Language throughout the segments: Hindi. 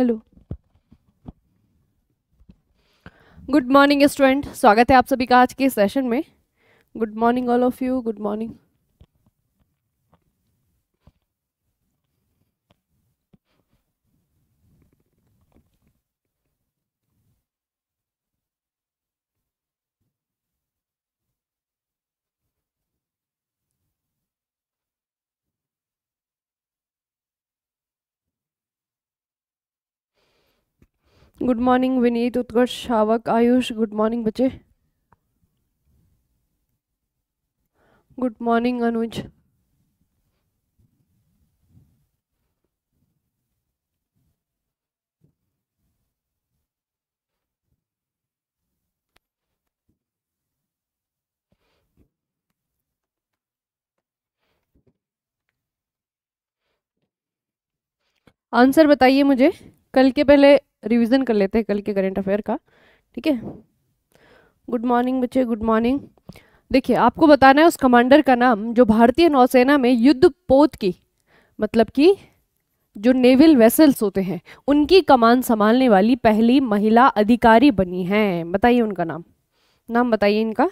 हेलो गुड मॉर्निंग स्टूडेंट स्वागत है आप सभी का आज के सेशन में good morning all of you good morning good morning Vineet Utkarsh Shavak Ayush good morning बच्चे गुड मॉर्निंग अनुज आंसर बताइए मुझे कल के पहले रिवीजन कर लेते हैं कल के करेंट अफेयर का ठीक है गुड मॉर्निंग बच्चे गुड मॉर्निंग देखिए आपको बताना है उस कमांडर का नाम जो भारतीय नौसेना में युद्ध पोत की मतलब कि जो नेवल वेसल्स होते हैं उनकी कमान संभालने वाली पहली महिला अधिकारी बनी है बताइए उनका नाम नाम बताइए इनका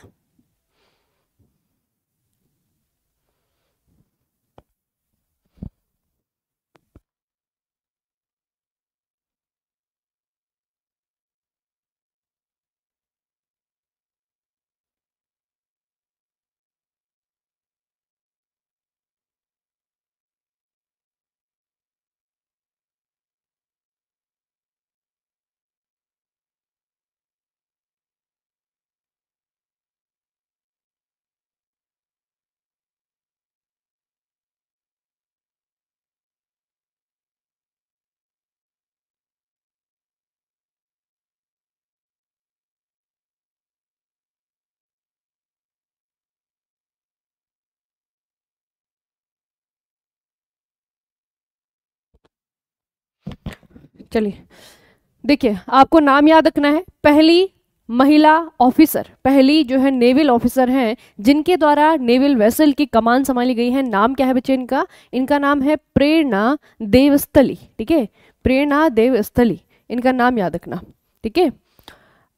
चलिए देखिए आपको नाम याद रखना है पहली महिला ऑफिसर पहली जो है नेवल ऑफिसर हैं जिनके द्वारा नेवल वेसल की कमान संभाली गई है नाम क्या है बच्चे इनका इनका नाम है प्रेरणा देवस्थली ठीक है प्रेरणा देवस्थली इनका नाम याद रखना ठीक है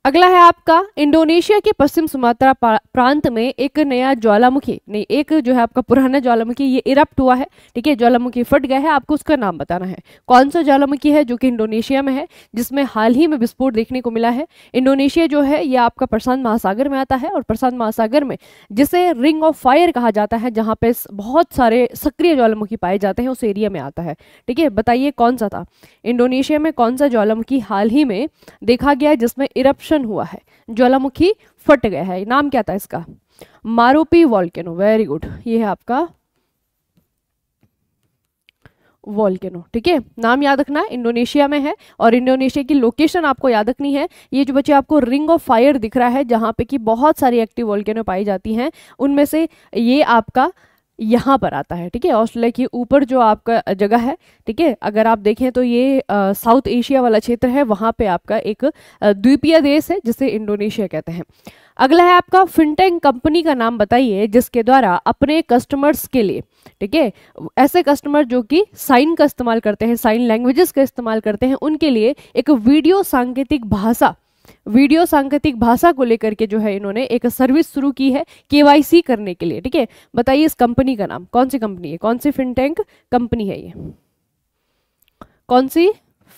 अगला है आपका इंडोनेशिया के पश्चिम सुमात्रा प्रांत में एक नया ज्वालामुखी नहीं एक जो है आपका पुराना ज्वालामुखी ये इरप्ट हुआ है ठीक है ज्वालामुखी फट गया है आपको उसका नाम बताना है कौन सा ज्वालामुखी है जो कि इंडोनेशिया में है जिसमें हाल ही में विस्फोट देखने को मिला है इंडोनेशिया जो है ये आपका प्रशांत महासागर में आता है और प्रशांत महासागर में जिसे रिंग ऑफ फायर कहा जाता है जहाँ पे बहुत सारे सक्रिय ज्वालामुखी पाए जाते हैं उस एरिया में आता है ठीक है बताइए कौन सा था इंडोनेशिया में कौन सा ज्वालामुखी हाल ही में देखा गया जिसमें इरप्ट इरप्शन हुआ है ज्वालामुखी फट गया है नाम क्या था इसका मारोपी वॉल्केनो वेरी गुड ये है आपका वॉल्केनो ठीक है नाम याद रखना इंडोनेशिया में है और इंडोनेशिया की लोकेशन आपको याद रखनी है ये जो बच्चे आपको रिंग ऑफ फायर दिख रहा है जहाँ पे कि बहुत सारी एक्टिव वॉल्केनो पाई जाती हैं उनमें से ये आपका यहाँ पर आता है ठीक है ऑस्ट्रेलिया के ऊपर जो आपका जगह है ठीक है अगर आप देखें तो ये साउथ एशिया वाला क्षेत्र है वहाँ पे आपका एक द्वीपीय देश है जिसे इंडोनेशिया कहते हैं अगला है आपका फिनटेक कंपनी का नाम बताइए जिसके द्वारा अपने कस्टमर्स के लिए ठीक है ऐसे कस्टमर जो कि साइन का इस्तेमाल करते हैं साइन लैंग्वेजेस का इस्तेमाल करते हैं उनके लिए एक वीडियो सांकेतिक भाषा वीडियो सांकेतिक भाषा को लेकर के जो है इन्होंने एक सर्विस शुरू की है केवाईसी करने के लिए ठीक है बताइए इस कंपनी का नाम कौन सी कंपनी है कौन सी फिनटेक कंपनी है ये कौन सी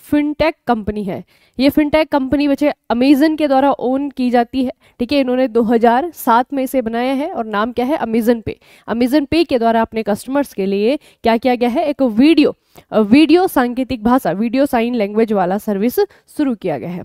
फिनटेक कंपनी है ये फिनटेक कंपनी बच्चे अमेजन के द्वारा ओन की जाती है ठीक है इन्होंने 2007 में इसे बनाया है और नाम क्या है अमेजन पे अमेजन पे के द्वारा अपने कस्टमर्स के लिए क्या किया गया है एक वीडियो वीडियो सांकेतिक भाषा वीडियो साइन लैंग्वेज वाला सर्विस शुरू किया गया है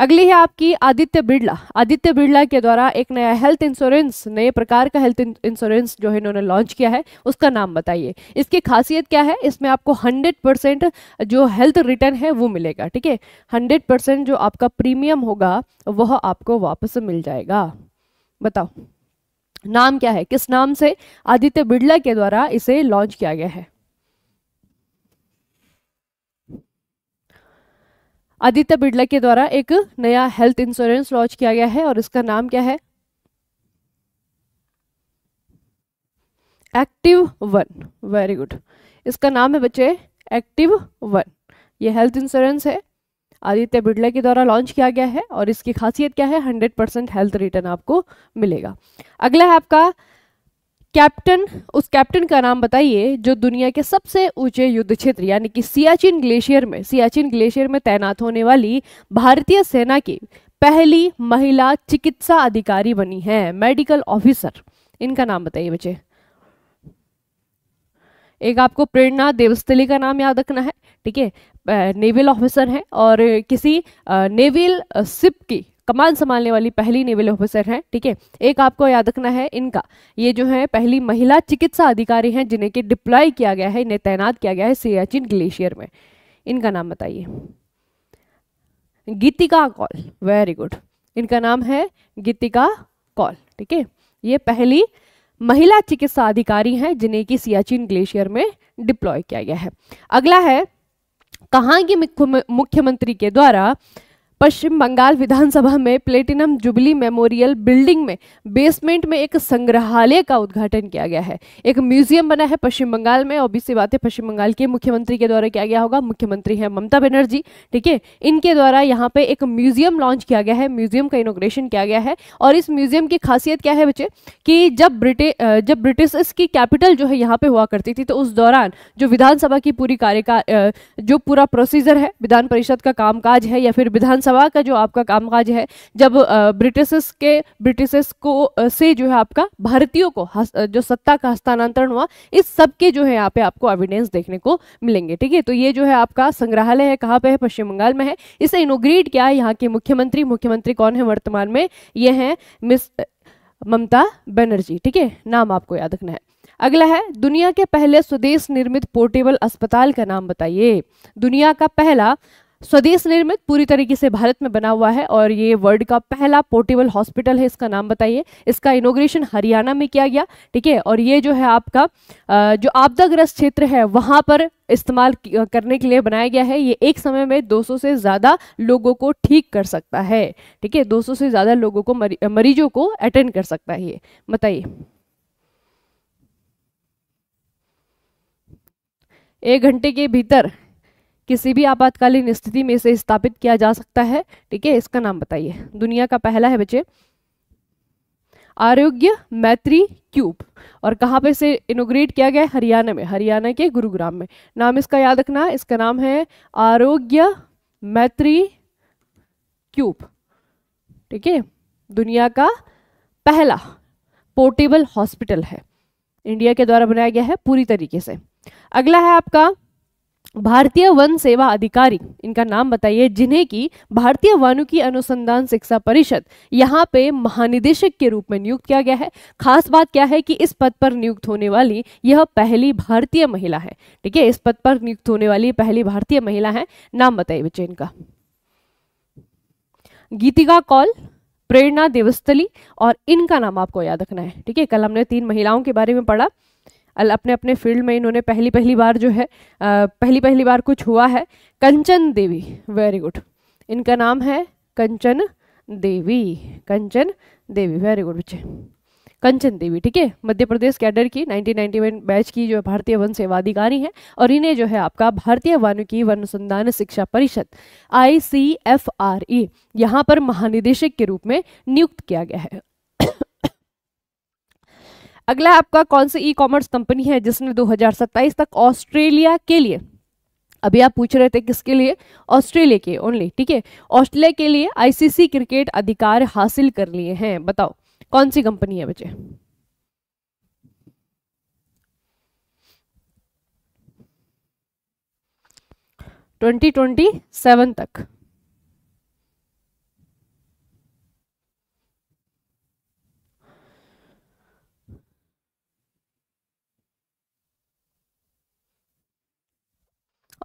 अगली है आपकी आदित्य बिड़ला आदित्य बिड़ला के द्वारा एक नया हेल्थ इंश्योरेंस नए प्रकार का हेल्थ इंश्योरेंस जो है इन्होंने लॉन्च किया है उसका नाम बताइए इसकी खासियत क्या है इसमें आपको हंड्रेड परसेंट जो हेल्थ रिटर्न है वो मिलेगा ठीक है हंड्रेड परसेंट जो आपका प्रीमियम होगा वह आपको वापस मिल जाएगा बताओ नाम क्या है किस नाम से आदित्य बिड़ला के द्वारा इसे लॉन्च किया गया है आदित्य बिड़ला के द्वारा एक नया हेल्थ इंश्योरेंस लॉन्च किया गया है और इसका नाम क्या है एक्टिव वन वेरी गुड इसका नाम है बच्चे एक्टिव वन ये हेल्थ इंश्योरेंस है आदित्य बिड़ला के द्वारा लॉन्च किया गया है और इसकी खासियत क्या है 100 परसेंट हेल्थ रिटर्न आपको मिलेगा अगला है आपका कैप्टन उस कैप्टन का नाम बताइए जो दुनिया के सबसे ऊंचे युद्ध क्षेत्र यानी कि सियाचिन ग्लेशियर में सियाचिन ग्लेशियर में तैनात होने वाली भारतीय सेना की पहली महिला चिकित्सा अधिकारी बनी है मेडिकल ऑफिसर इनका नाम बताइए बच्चे एक आपको प्रेरणा देवस्थली का नाम याद रखना है ठीक है नेवल ऑफिसर है और किसी नेवल सिप की कमान संभालने वाली पहली नेवल ऑफिसर हैं ठीक है एक आपको याद रखना है इनका ये जो है पहली महिला चिकित्सा अधिकारी हैं जिन्हें कि डिप्लॉय किया गया है इन्हें तैनात किया गया है सियाचिन ग्लेशियर में इनका नाम बताइए गीतिका कॉल वेरी गुड इनका नाम है गीतिका कॉल ठीक है ये पहली महिला चिकित्सा अधिकारी हैं जिन्हें कि सियाचिन ग्लेशियर में डिप्लॉय किया गया है अगला है कहा की मुख्यमंत्री के द्वारा पश्चिम बंगाल विधानसभा में प्लेटिनम जुबली मेमोरियल बिल्डिंग में बेसमेंट में एक संग्रहालय का उद्घाटन किया गया है एक म्यूजियम बना है पश्चिम बंगाल में और सी बात है पश्चिम बंगाल के मुख्यमंत्री के द्वारा किया गया होगा मुख्यमंत्री है ममता बनर्जी ठीक है इनके द्वारा यहाँ पे एक म्यूजियम लॉन्च किया गया है म्यूजियम का इनोग्रेशन किया गया है और इस म्यूजियम की खासियत क्या है बच्चे कि जब ब्रिटे जब ब्रिटिश की कैपिटल जो है यहाँ पे हुआ करती थी तो उस दौरान जो विधानसभा की पूरी कार्यकाल जो पूरा प्रोसीजर है विधान परिषद का कामकाज है या फिर विधानसभा सवा का जो आपका कामकाज है जब ब्रिटिशस के ब्रिटिशस को से जो है आपका भारतीयों को जो सत्ता का हस्तांतरण हुआ इस सब के जो है यहाँ पे आपको एविडेंस देखने को मिलेंगे ठीक है तो ये जो है आपका संग्रहालय है कहाँ पे है पश्चिम बंगाल में है इसे इनोग्रेट किया है यहाँ के मुख्यमंत्री मुख्यमंत्री कौन है वर्तमान में ये है मिस ममता बनर्जी ठीक है नाम आपको याद रखना है अगला है दुनिया के पहले स्वदेश निर्मित पोर्टेबल अस्पताल का नाम बताइए दुनिया का पहला स्वदेश निर्मित पूरी तरीके से भारत में बना हुआ है और ये वर्ल्ड का पहला पोर्टेबल हॉस्पिटल है इसका नाम बताइए इसका इनोग्रेशन हरियाणा में किया गया ठीक है और ये जो है आपका जो आपदाग्रस्त क्षेत्र है वहाँ पर इस्तेमाल करने के लिए बनाया गया है ये एक समय में 200 से ज़्यादा लोगों को ठीक कर सकता है ठीक है दो से ज़्यादा लोगों को मरी, मरीजों को अटेंड कर सकता है ये बताइए एक घंटे के भीतर किसी भी आपातकालीन स्थिति में इसे स्थापित किया जा सकता है ठीक है इसका नाम बताइए दुनिया का पहला है बच्चे आरोग्य मैत्री क्यूब और कहाँ पे इसे इनोग्रेट किया गया हरियाणा में हरियाणा के गुरुग्राम में नाम इसका याद रखना इसका नाम है आरोग्य मैत्री क्यूब ठीक है दुनिया का पहला पोर्टेबल हॉस्पिटल है इंडिया के द्वारा बनाया गया है पूरी तरीके से अगला है आपका भारतीय वन सेवा अधिकारी इनका नाम बताइए जिन्हें की भारतीय वानुकी अनुसंधान शिक्षा परिषद यहाँ पे महानिदेशक के रूप में नियुक्त किया गया है खास बात क्या है कि इस पद पर नियुक्त होने वाली यह पहली भारतीय महिला है ठीक है इस पद पर नियुक्त होने वाली पहली भारतीय महिला है नाम बताइए बच्चे इनका गीतिका कौल प्रेरणा देवस्थली और इनका नाम आपको याद रखना है ठीक है कल हमने तीन महिलाओं के बारे में पढ़ा अपने अपने फील्ड में इन्होंने पहली पहली बार जो है पहली पहली बार कुछ हुआ है कंचन देवी वेरी गुड इनका नाम है कंचन देवी कंचन देवी वेरी गुड बच्चे कंचन देवी ठीक है मध्य प्रदेश कैडर की 1991 बैच की जो भारतीय वन सेवाधिकारी हैं और इन्हें जो है आपका भारतीय वानिकी वन अनुसंधान शिक्षा परिषद आई सी एफ आर ई यहाँ पर महानिदेशक के रूप में नियुक्त किया गया है अगला आपका कौन सी ई कॉमर्स कंपनी है जिसने 2027 तक ऑस्ट्रेलिया के लिए अभी आप पूछ रहे थे किसके लिए ऑस्ट्रेलिया के ओनली ठीक है ऑस्ट्रेलिया के लिए आईसीसी क्रिकेट अधिकार हासिल कर लिए हैं बताओ कौन सी कंपनी है बच्चे ट्वेंटी ट्वेंटी सेवन तक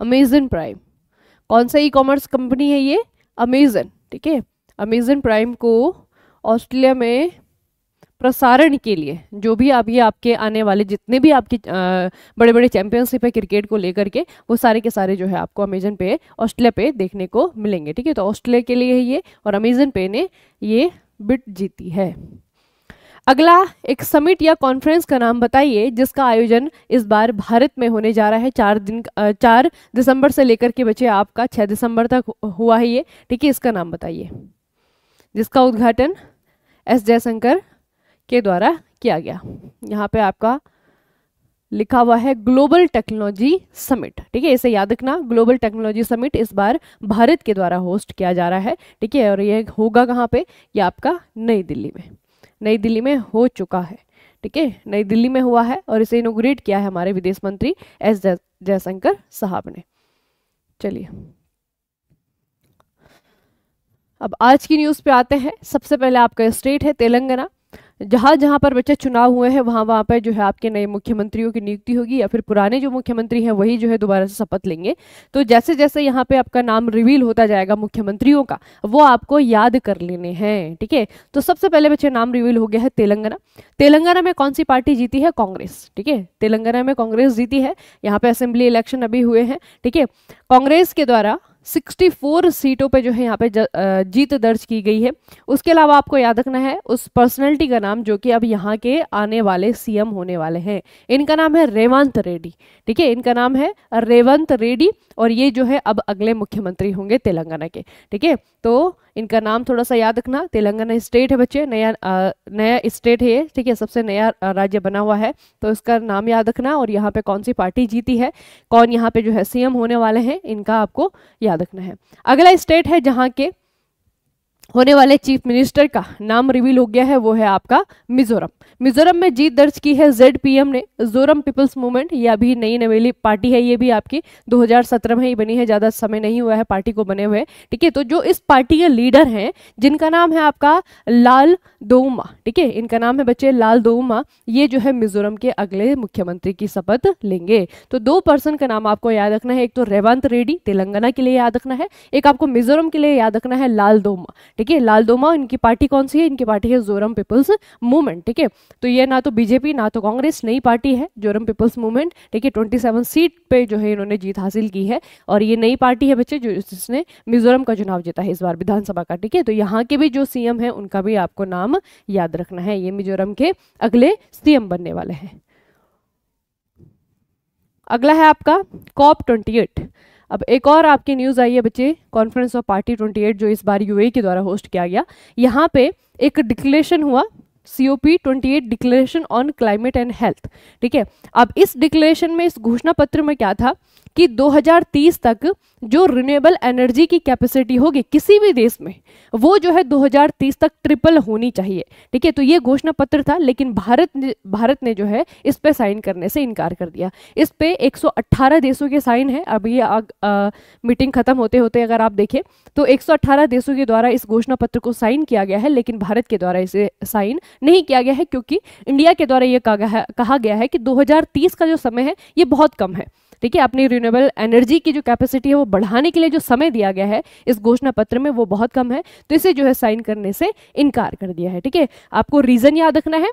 अमेजन प्राइम कौन सा ई कॉमर्स कंपनी है ये अमेजन ठीक है अमेजन प्राइम को ऑस्ट्रेलिया में प्रसारण के लिए जो भी आप ये आपके आने वाले जितने भी आपके बड़े बड़े चैंपियनशिप है क्रिकेट को लेकर के वो सारे के सारे जो है आपको अमेजन पे ऑस्ट्रेलिया पे देखने को मिलेंगे ठीक है तो ऑस्ट्रेलिया के लिए है ये और अमेजन पे ने ये बिट जीती है अगला एक समिट या कॉन्फ्रेंस का नाम बताइए जिसका आयोजन इस बार भारत में होने जा रहा है चार दिन चार दिसंबर से लेकर के बचे आपका छः दिसंबर तक हुआ है ये ठीक है इसका नाम बताइए जिसका उद्घाटन एस जयशंकर के द्वारा किया गया यहाँ पे आपका लिखा हुआ है ग्लोबल टेक्नोलॉजी समिट ठीक है इसे याद रखना ग्लोबल टेक्नोलॉजी समिट इस बार भारत के द्वारा होस्ट किया जा रहा है ठीक है और ये होगा कहाँ पे ये आपका नई दिल्ली में नई दिल्ली में हो चुका है ठीक है नई दिल्ली में हुआ है और इसे इनोग्रेट किया है हमारे विदेश मंत्री एस जयशंकर साहब ने चलिए अब आज की न्यूज़ पे आते हैं सबसे पहले आपका स्टेट है तेलंगाना जहाँ जहाँ पर बच्चे चुनाव हुए हैं वहाँ वहाँ पर जो है आपके नए मुख्यमंत्रियों की नियुक्ति होगी या फिर पुराने जो मुख्यमंत्री हैं वही जो है दोबारा से शपथ लेंगे तो जैसे जैसे यहाँ पे आपका नाम रिवील होता जाएगा मुख्यमंत्रियों का वो आपको याद कर लेने हैं ठीक है तो सबसे पहले बच्चे नाम रिवील हो गया है तेलंगाना तेलंगाना में कौन सी पार्टी जीती है कांग्रेस ठीक है तेलंगाना में कांग्रेस जीती है यहाँ पर असेंबली इलेक्शन अभी हुए हैं ठीक है कांग्रेस के द्वारा 64 सीटों पे जो है यहाँ पे जीत दर्ज की गई है उसके अलावा आपको याद रखना है उस पर्सनैलिटी का नाम जो कि अब यहाँ के आने वाले सीएम होने वाले हैं इनका नाम है रेवंत रेड्डी ठीक है इनका नाम है रेवंत रेड्डी और ये जो है अब अगले मुख्यमंत्री होंगे तेलंगाना के ठीक है तो इनका नाम थोड़ा सा याद रखना तेलंगाना स्टेट है बच्चे नया आ, नया स्टेट है ये ठीक है सबसे नया राज्य बना हुआ है तो इसका नाम याद रखना और यहाँ पे कौन सी पार्टी जीती है कौन यहाँ पे जो है सीएम होने वाले हैं इनका आपको याद रखना है अगला स्टेट है जहाँ के होने वाले चीफ मिनिस्टर का नाम रिवील हो गया है वो है आपका मिजोरम मिजोरम में जीत दर्ज की है जेड ने जोरम पीपल्स मूवमेंट यह अभी नई नवेली पार्टी है ये भी आपकी 2017 में ही बनी है ज़्यादा समय नहीं हुआ है पार्टी को बने हुए ठीक है तो जो इस पार्टी के लीडर हैं जिनका नाम है आपका लाल दोमा ठीक है इनका नाम है बच्चे लाल दोमा ये जो है मिजोरम के अगले मुख्यमंत्री की शपथ लेंगे तो दो पर्सन का नाम आपको याद रखना है एक तो रेवंत रेड्डी तेलंगाना के लिए याद रखना है एक आपको मिजोरम के लिए याद रखना है लाल दोमा ठीक है लाल दोमा इनकी पार्टी कौन सी है इनकी पार्टी है जोरम पीपल्स मूवमेंट ठीक है तो ये ना तो बीजेपी ना तो कांग्रेस नई पार्टी है जोरम पीपल्स मूवमेंट ठीक है ट्वेंटी सेवन सीट पे जो है इन्होंने जीत हासिल की है और ये नई पार्टी है बच्चे जो जिसने मिजोरम का चुनाव जीता है इस बार विधानसभा का ठीक है तो यहाँ के भी जो सीएम है उनका भी आपको नाम याद रखना है ये मिजोरम के अगले सीएम बनने वाले हैं अगला है आपका कॉप ट्वेंटी अब एक और आपकी न्यूज़ आई है बच्चे कॉन्फ्रेंस ऑफ पार्टी ट्वेंटी जो इस बार यूए के द्वारा होस्ट किया गया यहाँ पे एक डिक्लेरेशन हुआ COP eight declaration on climate and health ठीक है अब इस डिक्लेरेशन में इस घोषणा पत्र में क्या था कि 2030 तक जो रिन्यूएबल एनर्जी की कैपेसिटी होगी किसी भी देश में वो जो है 2030 तक ट्रिपल होनी चाहिए ठीक है तो ये घोषणा पत्र था लेकिन भारत ने भारत ने जो है इस पे साइन करने से इनकार कर दिया इस पे 118 देशों के साइन है अब ये आग, आ, मीटिंग खत्म होते होते अगर आप देखें तो 118 देशों के द्वारा इस घोषणा पत्र को साइन किया गया है लेकिन भारत के द्वारा इसे साइन नहीं किया गया है क्योंकि इंडिया के द्वारा ये कहा गया है कि दो का जो समय है ये बहुत कम है ठीक है अपनी रिन्यूएबल एनर्जी की जो कैपेसिटी है वो बढ़ाने के लिए जो समय दिया गया है इस घोषणा पत्र में वो बहुत कम है तो इसे जो है साइन करने से इनकार कर दिया है ठीक है आपको रीज़न याद रखना है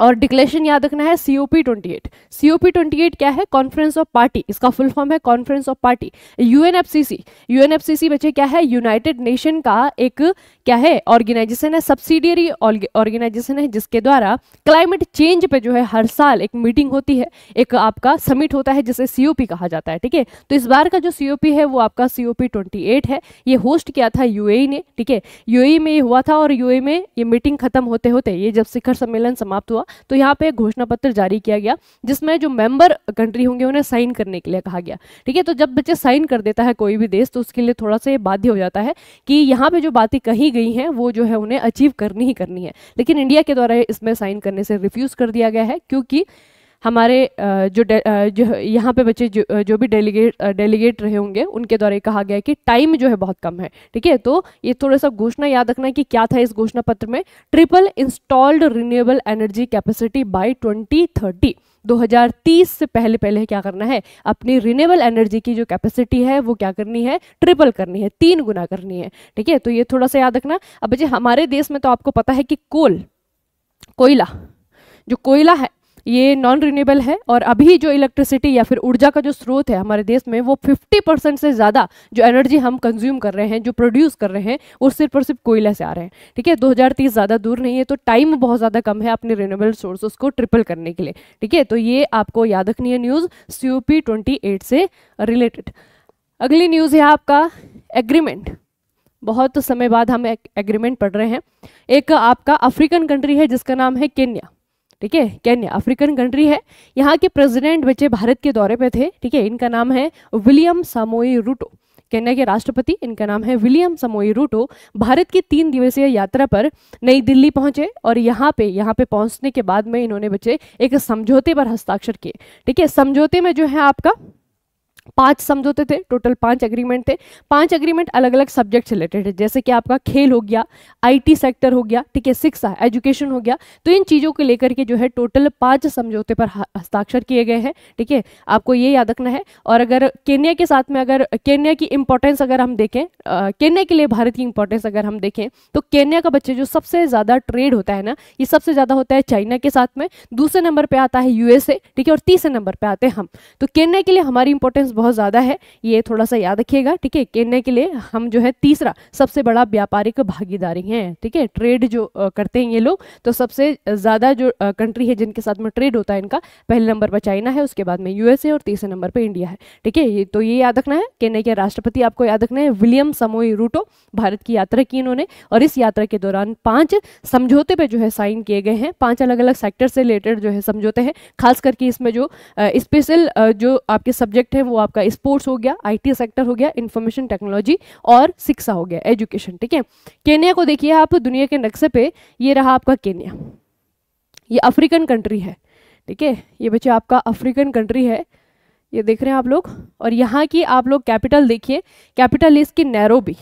और डिक्लेरेशन याद रखना है C O P twenty eight C O P twenty eight क्या है कॉन्फ्रेंस ऑफ पार्टी इसका फुल फॉर्म है conference of party U N F C C U N F C C बच्चे क्या है यूनाइटेड नेशन का एक क्या है ऑर्गेनाइजेशन है सब्सिडियरी ऑर्गेनाइजेशन है जिसके द्वारा क्लाइमेट चेंज पे जो है हर साल एक मीटिंग होती है एक आपका समिट होता है जिसे सी ओ पी कहा जाता है ठीक है तो इस बार का जो सी ओ पी है वो आपका C O P twenty eight है ये होस्ट किया था यू ए e ने ठीक है यू ए e में ये हुआ था और यू ए e में ये मीटिंग खत्म होते होते ये जब शिखर सम्मेलन समाप्त हुआ तो यहाँ पे घोषणा पत्र जारी किया गया जिसमें जो मेंबर कंट्री होंगे उन्हें साइन करने के लिए कहा गया ठीक है तो जब बच्चे साइन कर देता है कोई भी देश तो उसके लिए थोड़ा सा ये बाध्य हो जाता है कि यहाँ पे जो बातें कही गई हैं वो जो है उन्हें अचीव करनी ही करनी है लेकिन इंडिया के द्वारा इसमें साइन करने से रिफ्यूज़ कर दिया गया है क्योंकि हमारे जो जो यहाँ पे बच्चे जो जो भी डेलीगेट डेलीगेट रहे होंगे उनके द्वारा ये कहा गया है कि टाइम जो है बहुत कम है ठीक है तो ये थोड़ा सा घोषणा याद रखना है कि क्या था इस घोषणा पत्र में triple installed renewable energy capacity by twenty thirty 2030 से पहले पहले क्या करना है अपनी रिनेबल एनर्जी की जो कैपेसिटी है वो क्या करनी है ट्रिपल करनी है तीन गुना करनी है ठीक है तो ये थोड़ा सा याद रखना अब जी हमारे देश में तो आपको पता है कि कोल कोयला जो कोयला है ये नॉन रिन्यूएबल है और अभी जो इलेक्ट्रिसिटी या फिर ऊर्जा का जो स्रोत है हमारे देश में वो 50 परसेंट से ज़्यादा जो एनर्जी हम कंज्यूम कर रहे हैं जो प्रोड्यूस कर रहे हैं वो सिर्फ और सिर्फ कोयला से आ रहे हैं ठीक है 2030 ज़्यादा दूर नहीं है तो टाइम बहुत ज़्यादा कम है अपने रिन्यूएबल सोर्सेस को ट्रिपल करने के लिए ठीक है तो ये आपको याद रखनी है न्यूज़ सी ओ से रिलेटेड अगली न्यूज़ है आपका एग्रीमेंट बहुत समय बाद हम एग्रीमेंट पढ़ रहे हैं एक आपका अफ्रीकन कंट्री है जिसका नाम है केन्या ठीक है केन्या अफ्रीकन कंट्री है यहाँ के प्रेसिडेंट बच्चे भारत के दौरे पे थे ठीक है इनका नाम है विलियम सामोई रूटो केन्या के राष्ट्रपति इनका नाम है विलियम समोई रूटो भारत की तीन दिवसीय यात्रा पर नई दिल्ली पहुंचे और यहाँ पे यहाँ पे पहुंचने के बाद में इन्होंने बच्चे एक समझौते पर हस्ताक्षर किए ठीक है समझौते में जो है आपका पांच समझौते थे टोटल पांच एग्रीमेंट थे पांच एग्रीमेंट अलग अलग सब्जेक्ट से रिलेटेड है जैसे कि आपका खेल हो गया आईटी सेक्टर हो गया ठीक है शिक्षा एजुकेशन हो गया तो इन चीज़ों को लेकर के जो है टोटल पांच समझौते पर हस्ताक्षर किए गए हैं ठीक है आपको ये याद रखना है और अगर केन्या के साथ में अगर केन्या की इंपॉर्टेंस अगर हम देखें केन्या के लिए भारत की इंपॉर्टेंस अगर हम देखें तो केन्या का बच्चे जो सबसे ज़्यादा ट्रेड होता है ना ये सबसे ज़्यादा होता है चाइना के साथ में दूसरे नंबर पर आता है यूएसए ठीक है और तीसरे नंबर पर आते हैं हम तो केन्या के लिए हमारी इंपॉर्टेंस बहुत ज़्यादा है ये थोड़ा सा याद रखिएगा ठीक है केन्या के लिए हम जो है तीसरा सबसे बड़ा व्यापारिक भागीदारी है ठीक है ट्रेड जो करते हैं ये लोग तो सबसे ज़्यादा जो कंट्री है जिनके साथ में ट्रेड होता है इनका पहले नंबर पर चाइना है उसके बाद में यूएसए और तीसरे नंबर पर इंडिया है ठीक है ये तो ये याद रखना है केन्या के राष्ट्रपति आपको याद रखना है विलियम समोई रूटो भारत की यात्रा की इन्होंने और इस यात्रा के दौरान पांच समझौते पर जो है साइन किए गए हैं पांच अलग अलग सेक्टर से रिलेटेड जो है समझौते हैं खास करके इसमें जो स्पेशल जो आपके सब्जेक्ट हैं वो आपका स्पोर्ट्स हो गया आईटी सेक्टर हो गया इन्फॉर्मेशन टेक्नोलॉजी और शिक्षा हो गया एजुकेशन ठीक है केन्या को देखिए आप दुनिया के नक्शे पे ये रहा आपका केन्या ये अफ्रीकन कंट्री है ठीक है ये बच्चे आपका अफ्रीकन कंट्री है ये देख रहे हैं आप लोग और यहाँ की आप लोग कैपिटल देखिए कैपिटल इसकी नैरो भी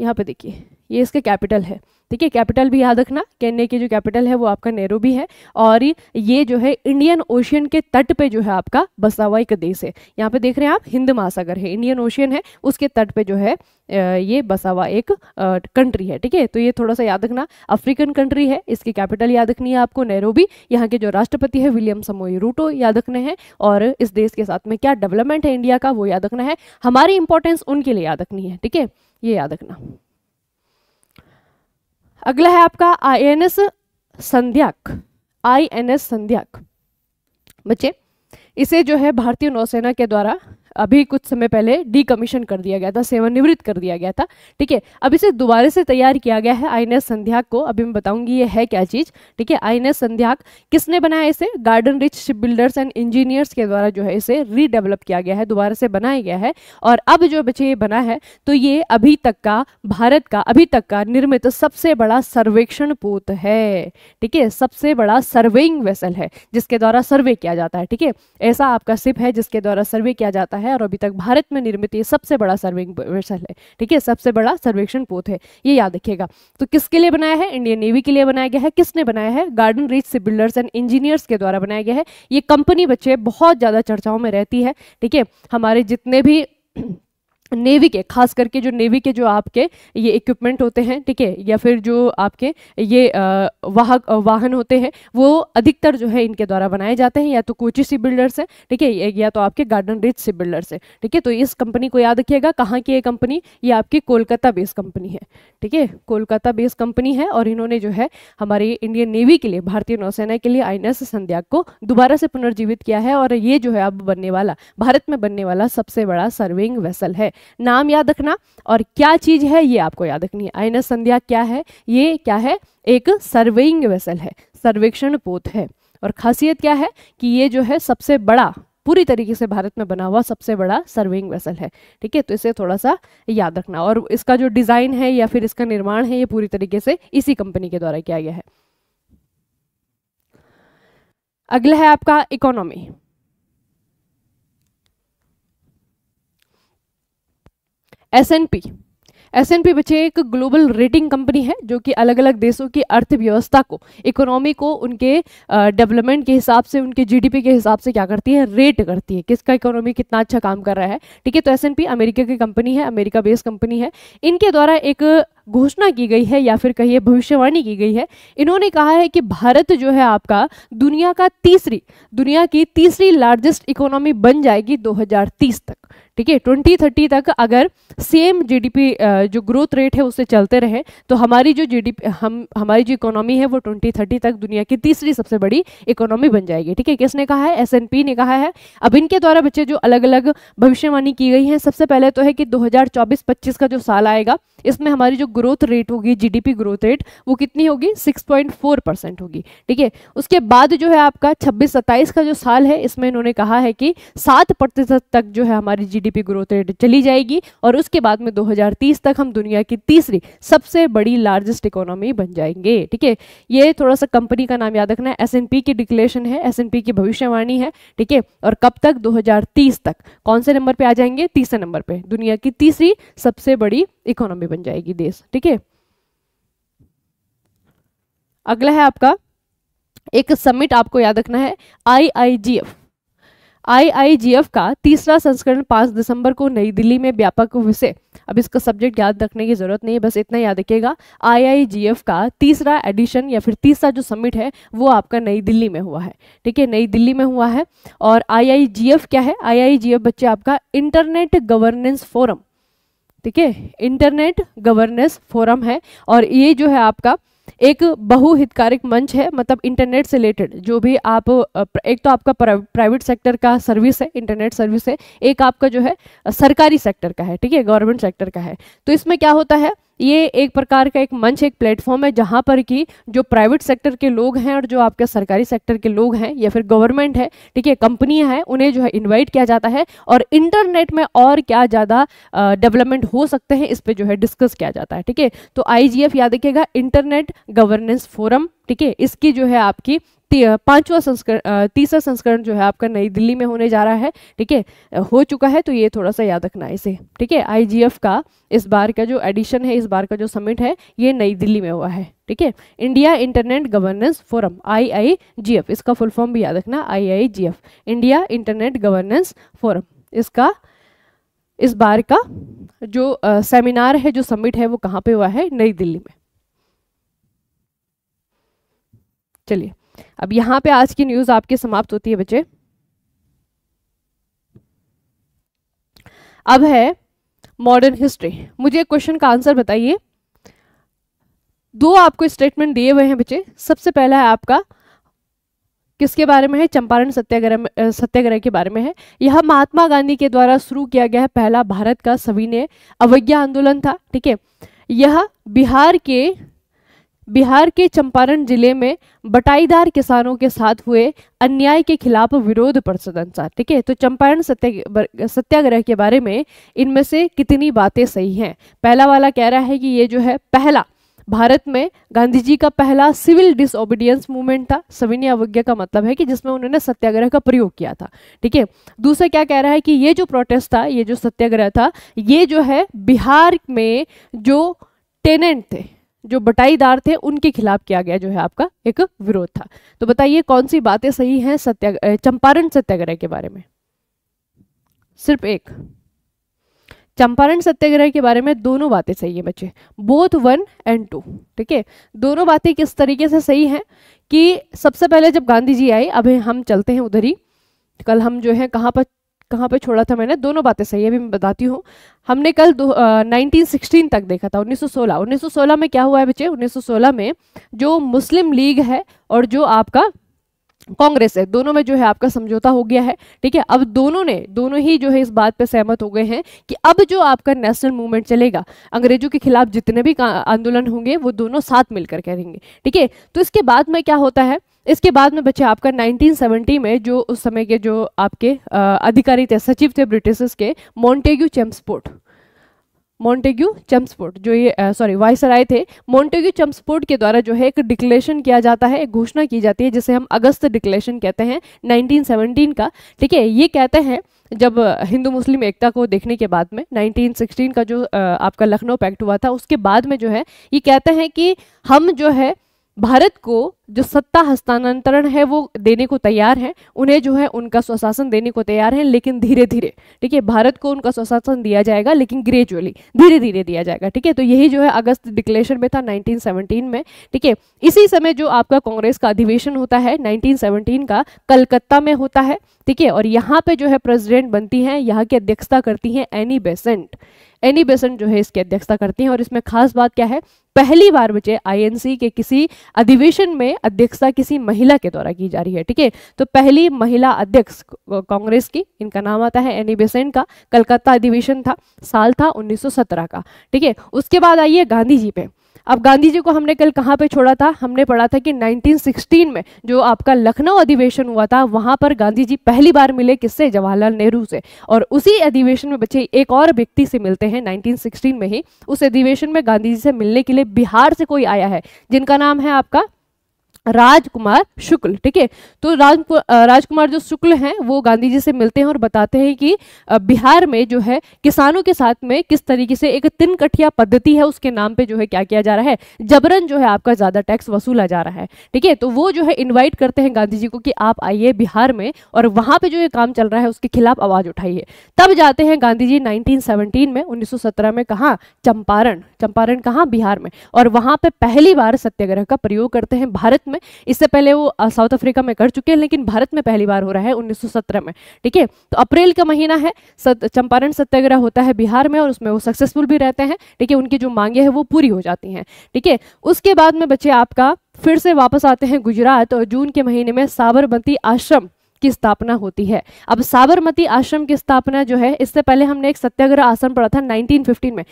यहाँ पे देखिए ये इसका कैपिटल है ठीक है कैपिटल भी याद रखना केन्या के जो कैपिटल है वो आपका नेहरू है और ये जो है इंडियन ओशियन के तट पे जो है आपका बसा हुआ एक देश है यहाँ पे देख रहे हैं आप हिंद महासागर है इंडियन ओशियन है उसके तट पे जो है ये बसा हुआ एक कंट्री है ठीक है तो ये थोड़ा सा याद रखना अफ्रीकन कंट्री है इसकी कैपिटल याद रखनी है आपको भी यहाँ के जो राष्ट्रपति है विलियम समोई रूटो याद रखने हैं और इस देश के साथ में क्या डेवलपमेंट है इंडिया का वो याद रखना है हमारी इंपॉर्टेंस उनके लिए याद रखनी है ठीक है ये याद रखना अगला है आपका I N S Sandhayak I N S Sandhayak बच्चे इसे जो है भारतीय नौसेना के द्वारा अभी कुछ समय पहले डीकमीशन कर दिया गया था सेवानिवृत्त कर दिया गया था ठीक है अब इसे दोबारा से तैयार किया गया है आई संध्या को अभी मैं बताऊंगी ये है क्या चीज़ ठीक है आई संध्या किसने बनाया इसे Garden Reach Shipbuilders and Engineers के द्वारा जो है इसे रीडेवलप किया गया है दोबारा से बनाया गया है और अब जो बच्चे ये बना है तो ये अभी तक का भारत का अभी तक का निर्मित सबसे बड़ा सर्वेक्षण पोत है ठीक है सबसे बड़ा सर्वेइंग वेसल है जिसके द्वारा सर्वे किया जाता है ठीक है ऐसा आपका सिप है जिसके द्वारा सर्वे किया जाता है है और अभी तक भारत में निर्मित ये सबसे बड़ा सर्विंग वेसल है ठीक है सबसे बड़ा सर्वेक्षण पोत है ये याद रखिएगा तो किसके लिए बनाया है इंडियन नेवी के लिए बनाया गया है किसने बनाया है गार्डन रीच से बिल्डर्स एंड इंजीनियर्स के द्वारा बनाया गया है ये कंपनी बच्चे बहुत ज़्यादा चर्चाओं में रहती है ठीक है हमारे जितने भी नेवी के खास करके जो नेवी के जो आपके ये इक्विपमेंट होते हैं ठीक है या फिर जो आपके ये वाहक वाहन होते हैं वो अधिकतर जो है इनके द्वारा बनाए जाते हैं या तो कोची सी बिल्डर्स है ठीक है या तो आपके गार्डन रिच सी बिल्डर्स है ठीक है तो इस कंपनी को याद रखिएगा कहाँ की ये कंपनी ये आपकी कोलकाता बेस्ड कंपनी है ठीक है कोलकाता बेस्ड कंपनी है और इन्होंने जो है हमारी इंडियन नेवी के लिए भारतीय नौसेना के लिए आई संध्या को दोबारा से पुनर्जीवित किया है और ये जो है अब बनने वाला भारत में बनने वाला सबसे बड़ा सर्विंग वेसल है नाम याद रखना और क्या चीज़ है ये आपको याद रखनी है आई संध्या क्या है ये क्या है एक सर्वेइंग वेसल है सर्वेक्षण पोत है और खासियत क्या है कि ये जो है सबसे बड़ा पूरी तरीके से भारत में बना हुआ सबसे बड़ा सर्वेइंग वेसल है ठीक है तो इसे थोड़ा सा याद रखना और इसका जो डिज़ाइन है या फिर इसका निर्माण है ये पूरी तरीके से इसी कंपनी के द्वारा किया गया है अगला है आपका economy S N P S N P बच्चे एक ग्लोबल रेटिंग कंपनी है जो कि अलग अलग देशों की अर्थव्यवस्था को इकोनॉमी को उनके डेवलपमेंट के हिसाब से उनके जीडीपी के हिसाब से क्या करती है रेट करती है किसका इकोनॉमी कितना अच्छा काम कर रहा है ठीक है तो एस एन पी अमेरिका की कंपनी है अमेरिका बेस्ड कंपनी है इनके द्वारा एक घोषणा की गई है या फिर कहिए भविष्यवाणी की गई है इन्होंने कहा है कि भारत जो है आपका दुनिया का तीसरी दुनिया की तीसरी लार्जेस्ट इकोनॉमी बन जाएगी 2030 तक ठीक है ट्वेंटी थर्टी तक अगर सेम जीडीपी जो ग्रोथ रेट है उससे चलते रहे तो हमारी जो जीडीपी हम हमारी जो इकोनॉमी है वो ट्वेंटी थर्टी तक दुनिया की तीसरी सबसे बड़ी इकोनॉमी बन जाएगी ठीक है किसने कहा है एस ने कहा है अब इनके द्वारा बच्चे जो अलग अलग भविष्यवाणी की गई है सबसे पहले तो है कि दो हजार का जो साल आएगा इसमें हमारी जो ग्रोथ रेट होगी जी ग्रोथ रेट वो कितनी होगी सिक्स परसेंट होगी ठीक है उसके बाद जो है आपका छब्बीस सत्ताईस का जो साल है इसमें इन्होंने कहा है कि सात प्रतिशत तक जो है हमारी जी जीडीपी ग्रोथ रेट चली जाएगी और उसके बाद में 2030 तक हम दुनिया की तीसरी सबसे बड़ी लार्जेस्ट इकोनॉमी बन जाएंगे ठीक है ये थोड़ा सा कंपनी का नाम याद रखना है एस की डिक्लेरेशन है एस की भविष्यवाणी है ठीक है और कब तक 2030 तक कौन से नंबर पर आ जाएंगे तीसरे नंबर पर दुनिया की तीसरी सबसे बड़ी इकोनॉमी बन जाएगी देश ठीक है अगला है आपका एक समिट आपको याद रखना है आई आई जी एफ आईआईजीएफ का तीसरा संस्करण 5 दिसंबर को नई दिल्ली में व्यापक विषय अब इसका सब्जेक्ट याद रखने की ज़रूरत नहीं है बस इतना याद रखिएगा आईआईजीएफ का तीसरा एडिशन या फिर तीसरा जो समिट है वो आपका नई दिल्ली में हुआ है ठीक है नई दिल्ली में हुआ है और आईआईजीएफ क्या है आईआईजीएफ बच्चे आपका इंटरनेट गवर्नेंस फोरम ठीक है इंटरनेट गवर्नेंस फोरम है और ये जो है आपका एक बहुहितकारिक मंच है मतलब इंटरनेट से रिलेटेड जो भी आप एक तो आपका प्राइवेट सेक्टर का सर्विस है इंटरनेट सर्विस है एक आपका जो है सरकारी सेक्टर का है ठीक है गवर्नमेंट सेक्टर का है तो इसमें क्या होता है ये एक प्रकार का एक मंच एक प्लेटफॉर्म है जहाँ पर कि जो प्राइवेट सेक्टर के लोग हैं और जो आपके सरकारी सेक्टर के लोग हैं या फिर गवर्नमेंट है ठीक है कंपनियाँ हैं उन्हें जो है इन्वाइट किया जाता है और इंटरनेट में और क्या ज़्यादा डेवलपमेंट हो सकते हैं इस पर जो है डिस्कस किया जाता है ठीक है तो आई याद रखिएगा इंटरनेट गवर्नेंस फोरम ठीक है इसकी जो है आपकी पांचवा संस्करण तीसरा संस्करण जो है आपका नई दिल्ली में होने जा रहा है ठीक है हो चुका है तो ये थोड़ा सा याद रखना है इसे ठीक है आईजीएफ का इस बार का जो एडिशन है इस बार का जो समिट है ये नई दिल्ली में हुआ है ठीक है India Internet Governance Forum IIGF इसका फुल फॉर्म भी याद रखना IIGF India Internet Governance Forum इसका इस बार का जो आ, सेमिनार है जो समिट है वो कहाँ पे हुआ है नई दिल्ली में चलिए अब यहाँ पे आज की न्यूज़ आपकी समाप्त होती है बच्चे अब है मॉडर्न हिस्ट्री मुझे क्वेश्चन का आंसर बताइए दो आपको स्टेटमेंट दिए हुए हैं बच्चे सबसे पहला है आपका किसके बारे में है चंपारण सत्याग्रह सत्याग्रह के बारे में है यह महात्मा गांधी के द्वारा शुरू किया गया है पहला भारत का सविनय अवज्ञा आंदोलन था ठीक है यह बिहार के बिहार के चंपारण जिले में बटाईदार किसानों के साथ हुए अन्याय के खिलाफ विरोध पर सदन सा ठीक है तो चंपारण सत्या सत्याग्रह के बारे में इनमें से कितनी बातें सही हैं पहला वाला कह रहा है कि ये जो है पहला भारत में गांधी जी का पहला सिविल डिसओबीडियंस मूवमेंट था सविनय अवज्ञा का मतलब है कि जिसमें उन्होंने सत्याग्रह का प्रयोग किया था ठीक है दूसरा क्या कह रहा है कि ये जो प्रोटेस्ट था ये जो सत्याग्रह था ये जो है बिहार में जो टेनेंट थे जो बटाईदार थे उनके खिलाफ किया गया जो है आपका एक विरोध था तो बताइए कौन सी बातें सही हैं सत्या चंपारण सत्याग्रह के बारे में सिर्फ एक चंपारण सत्याग्रह के बारे में दोनों बातें सही है बच्चे बोथ वन एंड टू ठीक है दोनों बातें किस तरीके से सही हैं कि सबसे पहले जब गांधी जी आए अभी हम चलते हैं उधर ही कल हम जो है कहाँ पर कहाँ पे छोड़ा था मैंने दोनों बातें सही है अभी मैं बताती हूँ हमने कल दो नाइनटीन सिक्सटीन तक देखा था 1916 1916 में क्या हुआ है बच्चे 1916 में जो मुस्लिम लीग है और जो आपका कांग्रेस है दोनों में जो है आपका समझौता हो गया है ठीक है अब दोनों ने दोनों ही जो है इस बात पे सहमत हो गए हैं कि अब जो आपका नेशनल मूवमेंट चलेगा अंग्रेजों के खिलाफ जितने भी आंदोलन होंगे वो दोनों साथ मिलकर करेंगे ठीक है तो इसके बाद में क्या होता है इसके बाद में बच्चे आपका 1970 में जो उस समय के जो आपके अधिकारी थे सचिव थे ब्रिटिशर्स के मोन्टेग्यू चैम्सपोर्ट मोन्टेग्यू चम्सपोर्ट जो ये सॉरी वाइसराय थे मोन्टेग्यू चम्सपोर्ट के द्वारा जो है एक डिक्लेरेशन किया जाता है एक घोषणा की जाती है जिसे हम अगस्त डिक्लेरेशन कहते हैं 1917 का ठीक है ये कहते हैं जब हिंदू मुस्लिम एकता को देखने के बाद में 1916 का जो आपका लखनऊ पैक्ट हुआ था उसके बाद में जो है ये कहते हैं कि हम जो है भारत को जो सत्ता हस्तांतरण है वो देने को तैयार है उन्हें जो है उनका स्वशासन देने को तैयार है लेकिन धीरे धीरे ठीक है भारत को उनका स्वशासन दिया जाएगा लेकिन ग्रेजुअली धीरे धीरे दिया जाएगा ठीक है तो यही जो है अगस्त डिक्लेरेशन में था 1917 में ठीक है इसी समय जो आपका कांग्रेस का अधिवेशन होता है नाइनटीन का कलकत्ता में होता है ठीक है और यहाँ पे जो है प्रेसिडेंट बनती है यहाँ की अध्यक्षता करती है एनी बेसेंट एनी बेसेंट जो है इसकी अध्यक्षता करती हैं और इसमें खास बात क्या है पहली बार बचे आईएनसी के किसी अधिवेशन में अध्यक्षता किसी महिला के द्वारा की जा रही है ठीक है तो पहली महिला अध्यक्ष कांग्रेस की इनका नाम आता है एनी बेसेंट का कलकत्ता अधिवेशन था साल था 1917 का ठीक है उसके बाद आइए गांधी जी पे अब गांधी जी को हमने कल कहाँ पे छोड़ा था हमने पढ़ा था कि 1916 में जो आपका लखनऊ अधिवेशन हुआ था वहाँ पर गांधी जी पहली बार मिले किससे जवाहरलाल नेहरू से और उसी अधिवेशन में बच्चे एक और व्यक्ति से मिलते हैं 1916 में ही उस अधिवेशन में गांधी जी से मिलने के लिए बिहार से कोई आया है जिनका नाम है आपका राजकुमार शुक्ल ठीक है तो राज राजकुमार जो शुक्ल हैं वो गांधी जी से मिलते हैं और बताते हैं कि बिहार में जो है किसानों के साथ में किस तरीके से एक तिन कठिया पद्धति है उसके नाम पे जो है क्या किया जा रहा है जबरन जो है आपका ज़्यादा टैक्स वसूला जा रहा है ठीक है तो वो जो है इन्वाइट करते हैं गांधी जी को कि आप आइए बिहार में और वहाँ पर जो ये काम चल रहा है उसके खिलाफ आवाज़ उठाइए तब जाते हैं गांधी जी नाइनटीन में उन्नीस में कहाँ चंपारण चंपारण कहाँ बिहार में और वहाँ पर पहली बार सत्याग्रह का प्रयोग करते हैं भारत में में इससे पहले वो साउथ अफ्रीका में कर चुके हैं लेकिन भारत में पहली बार हो रहा है 1917 में ठीक है तो अप्रैल का महीना है चंपारण सत्याग्रह होता है बिहार में और उसमें वो सक्सेसफुल भी रहते हैं ठीक है उनकी जो मांगे हैं वो पूरी हो जाती हैं ठीक है उसके बाद में बच्चे आपका फिर से वापस आते हैं गुजरात और जून के महीने में साबरमती आश्रम की स्थापना होती है अब साबरमती आश्रम की स्थापना जो है इससे पहले हमने एक सत्याग्रह आश्रम पढ़ा था 1915 में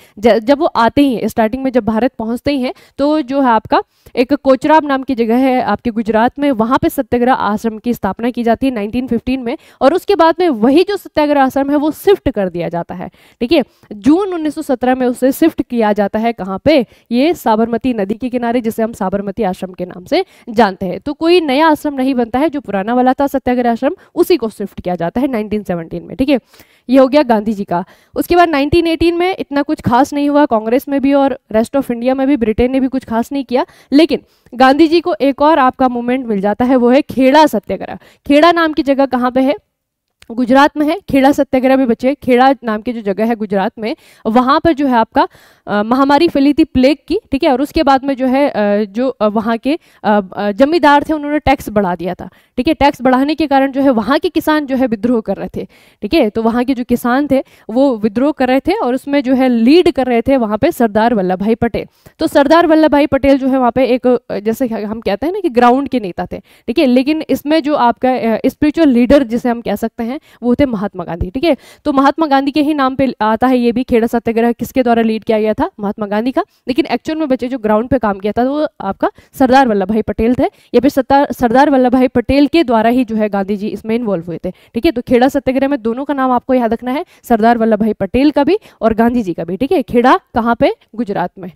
जब वो आते ही है स्टार्टिंग में जब भारत पहुंचते ही हैं तो जो है आपका एक कोचराब नाम की जगह है आपके गुजरात में वहाँ पे सत्याग्रह आश्रम की स्थापना की जाती है नाइनटीन में और उसके बाद में वही जो सत्याग्रह आश्रम है वो शिफ्ट कर दिया जाता है ठीक है जून उन्नीस में उसे शिफ्ट किया जाता है कहाँ पे ये साबरमती नदी के किनारे जिसे हम साबरमती आश्रम के नाम से जानते हैं तो कोई नया आश्रम नहीं बनता है जो पुराना वाला था सत्याग्रह आश्रम उसी को स्विफ्ट किया जाता है 1917 में ठीक है ये हो गया गांधी जी का उसके बाद 1918 में इतना कुछ खास नहीं हुआ कांग्रेस में भी और रेस्ट ऑफ इंडिया में भी ब्रिटेन ने भी कुछ खास नहीं किया लेकिन गांधी जी को एक और आपका मूवमेंट मिल जाता है वो है खेड़ा सत्याग्रह खेड़ा नाम की जगह कहाँ पर है गुजरात में है खेड़ा सत्याग्रह भी बचे खेड़ा नाम की जो जगह है गुजरात में वहाँ पर जो है आपका महामारी फैली थी प्लेग की ठीक है और उसके बाद में जो है जो वहाँ के जमींदार थे उन्होंने टैक्स बढ़ा दिया था ठीक है टैक्स बढ़ाने के कारण जो है वहाँ के किसान जो है विद्रोह कर रहे थे ठीक है तो वहाँ के जो किसान थे वो विद्रोह कर रहे थे और उसमें जो है लीड कर रहे थे वहाँ पर सरदार वल्लभ भाई पटेल तो सरदार वल्लभ भाई पटेल जो है वहाँ पर एक जैसे हम कहते हैं ना कि ग्राउंड के नेता थे ठीक है लेकिन इसमें जो आपका स्पिरिचुअल लीडर जिसे हम कह सकते हैं हैं वो थे महात्मा गांधी ठीक है तो महात्मा गांधी के ही नाम पे आता है ये भी खेड़ा सत्याग्रह किसके द्वारा लीड किया गया था महात्मा गांधी का लेकिन एक्चुअल में बच्चे जो ग्राउंड पे काम किया था वो आपका सरदार वल्लभ भाई पटेल थे या फिर सरदार वल्लभ भाई पटेल के द्वारा ही जो है गांधी जी इसमें इन्वॉल्व हुए थे ठीक है तो खेड़ा सत्याग्रह में दोनों का नाम आपको याद रखना है सरदार वल्लभ भाई पटेल का भी और गांधी जी का भी ठीक है खेड़ा कहाँ पे गुजरात में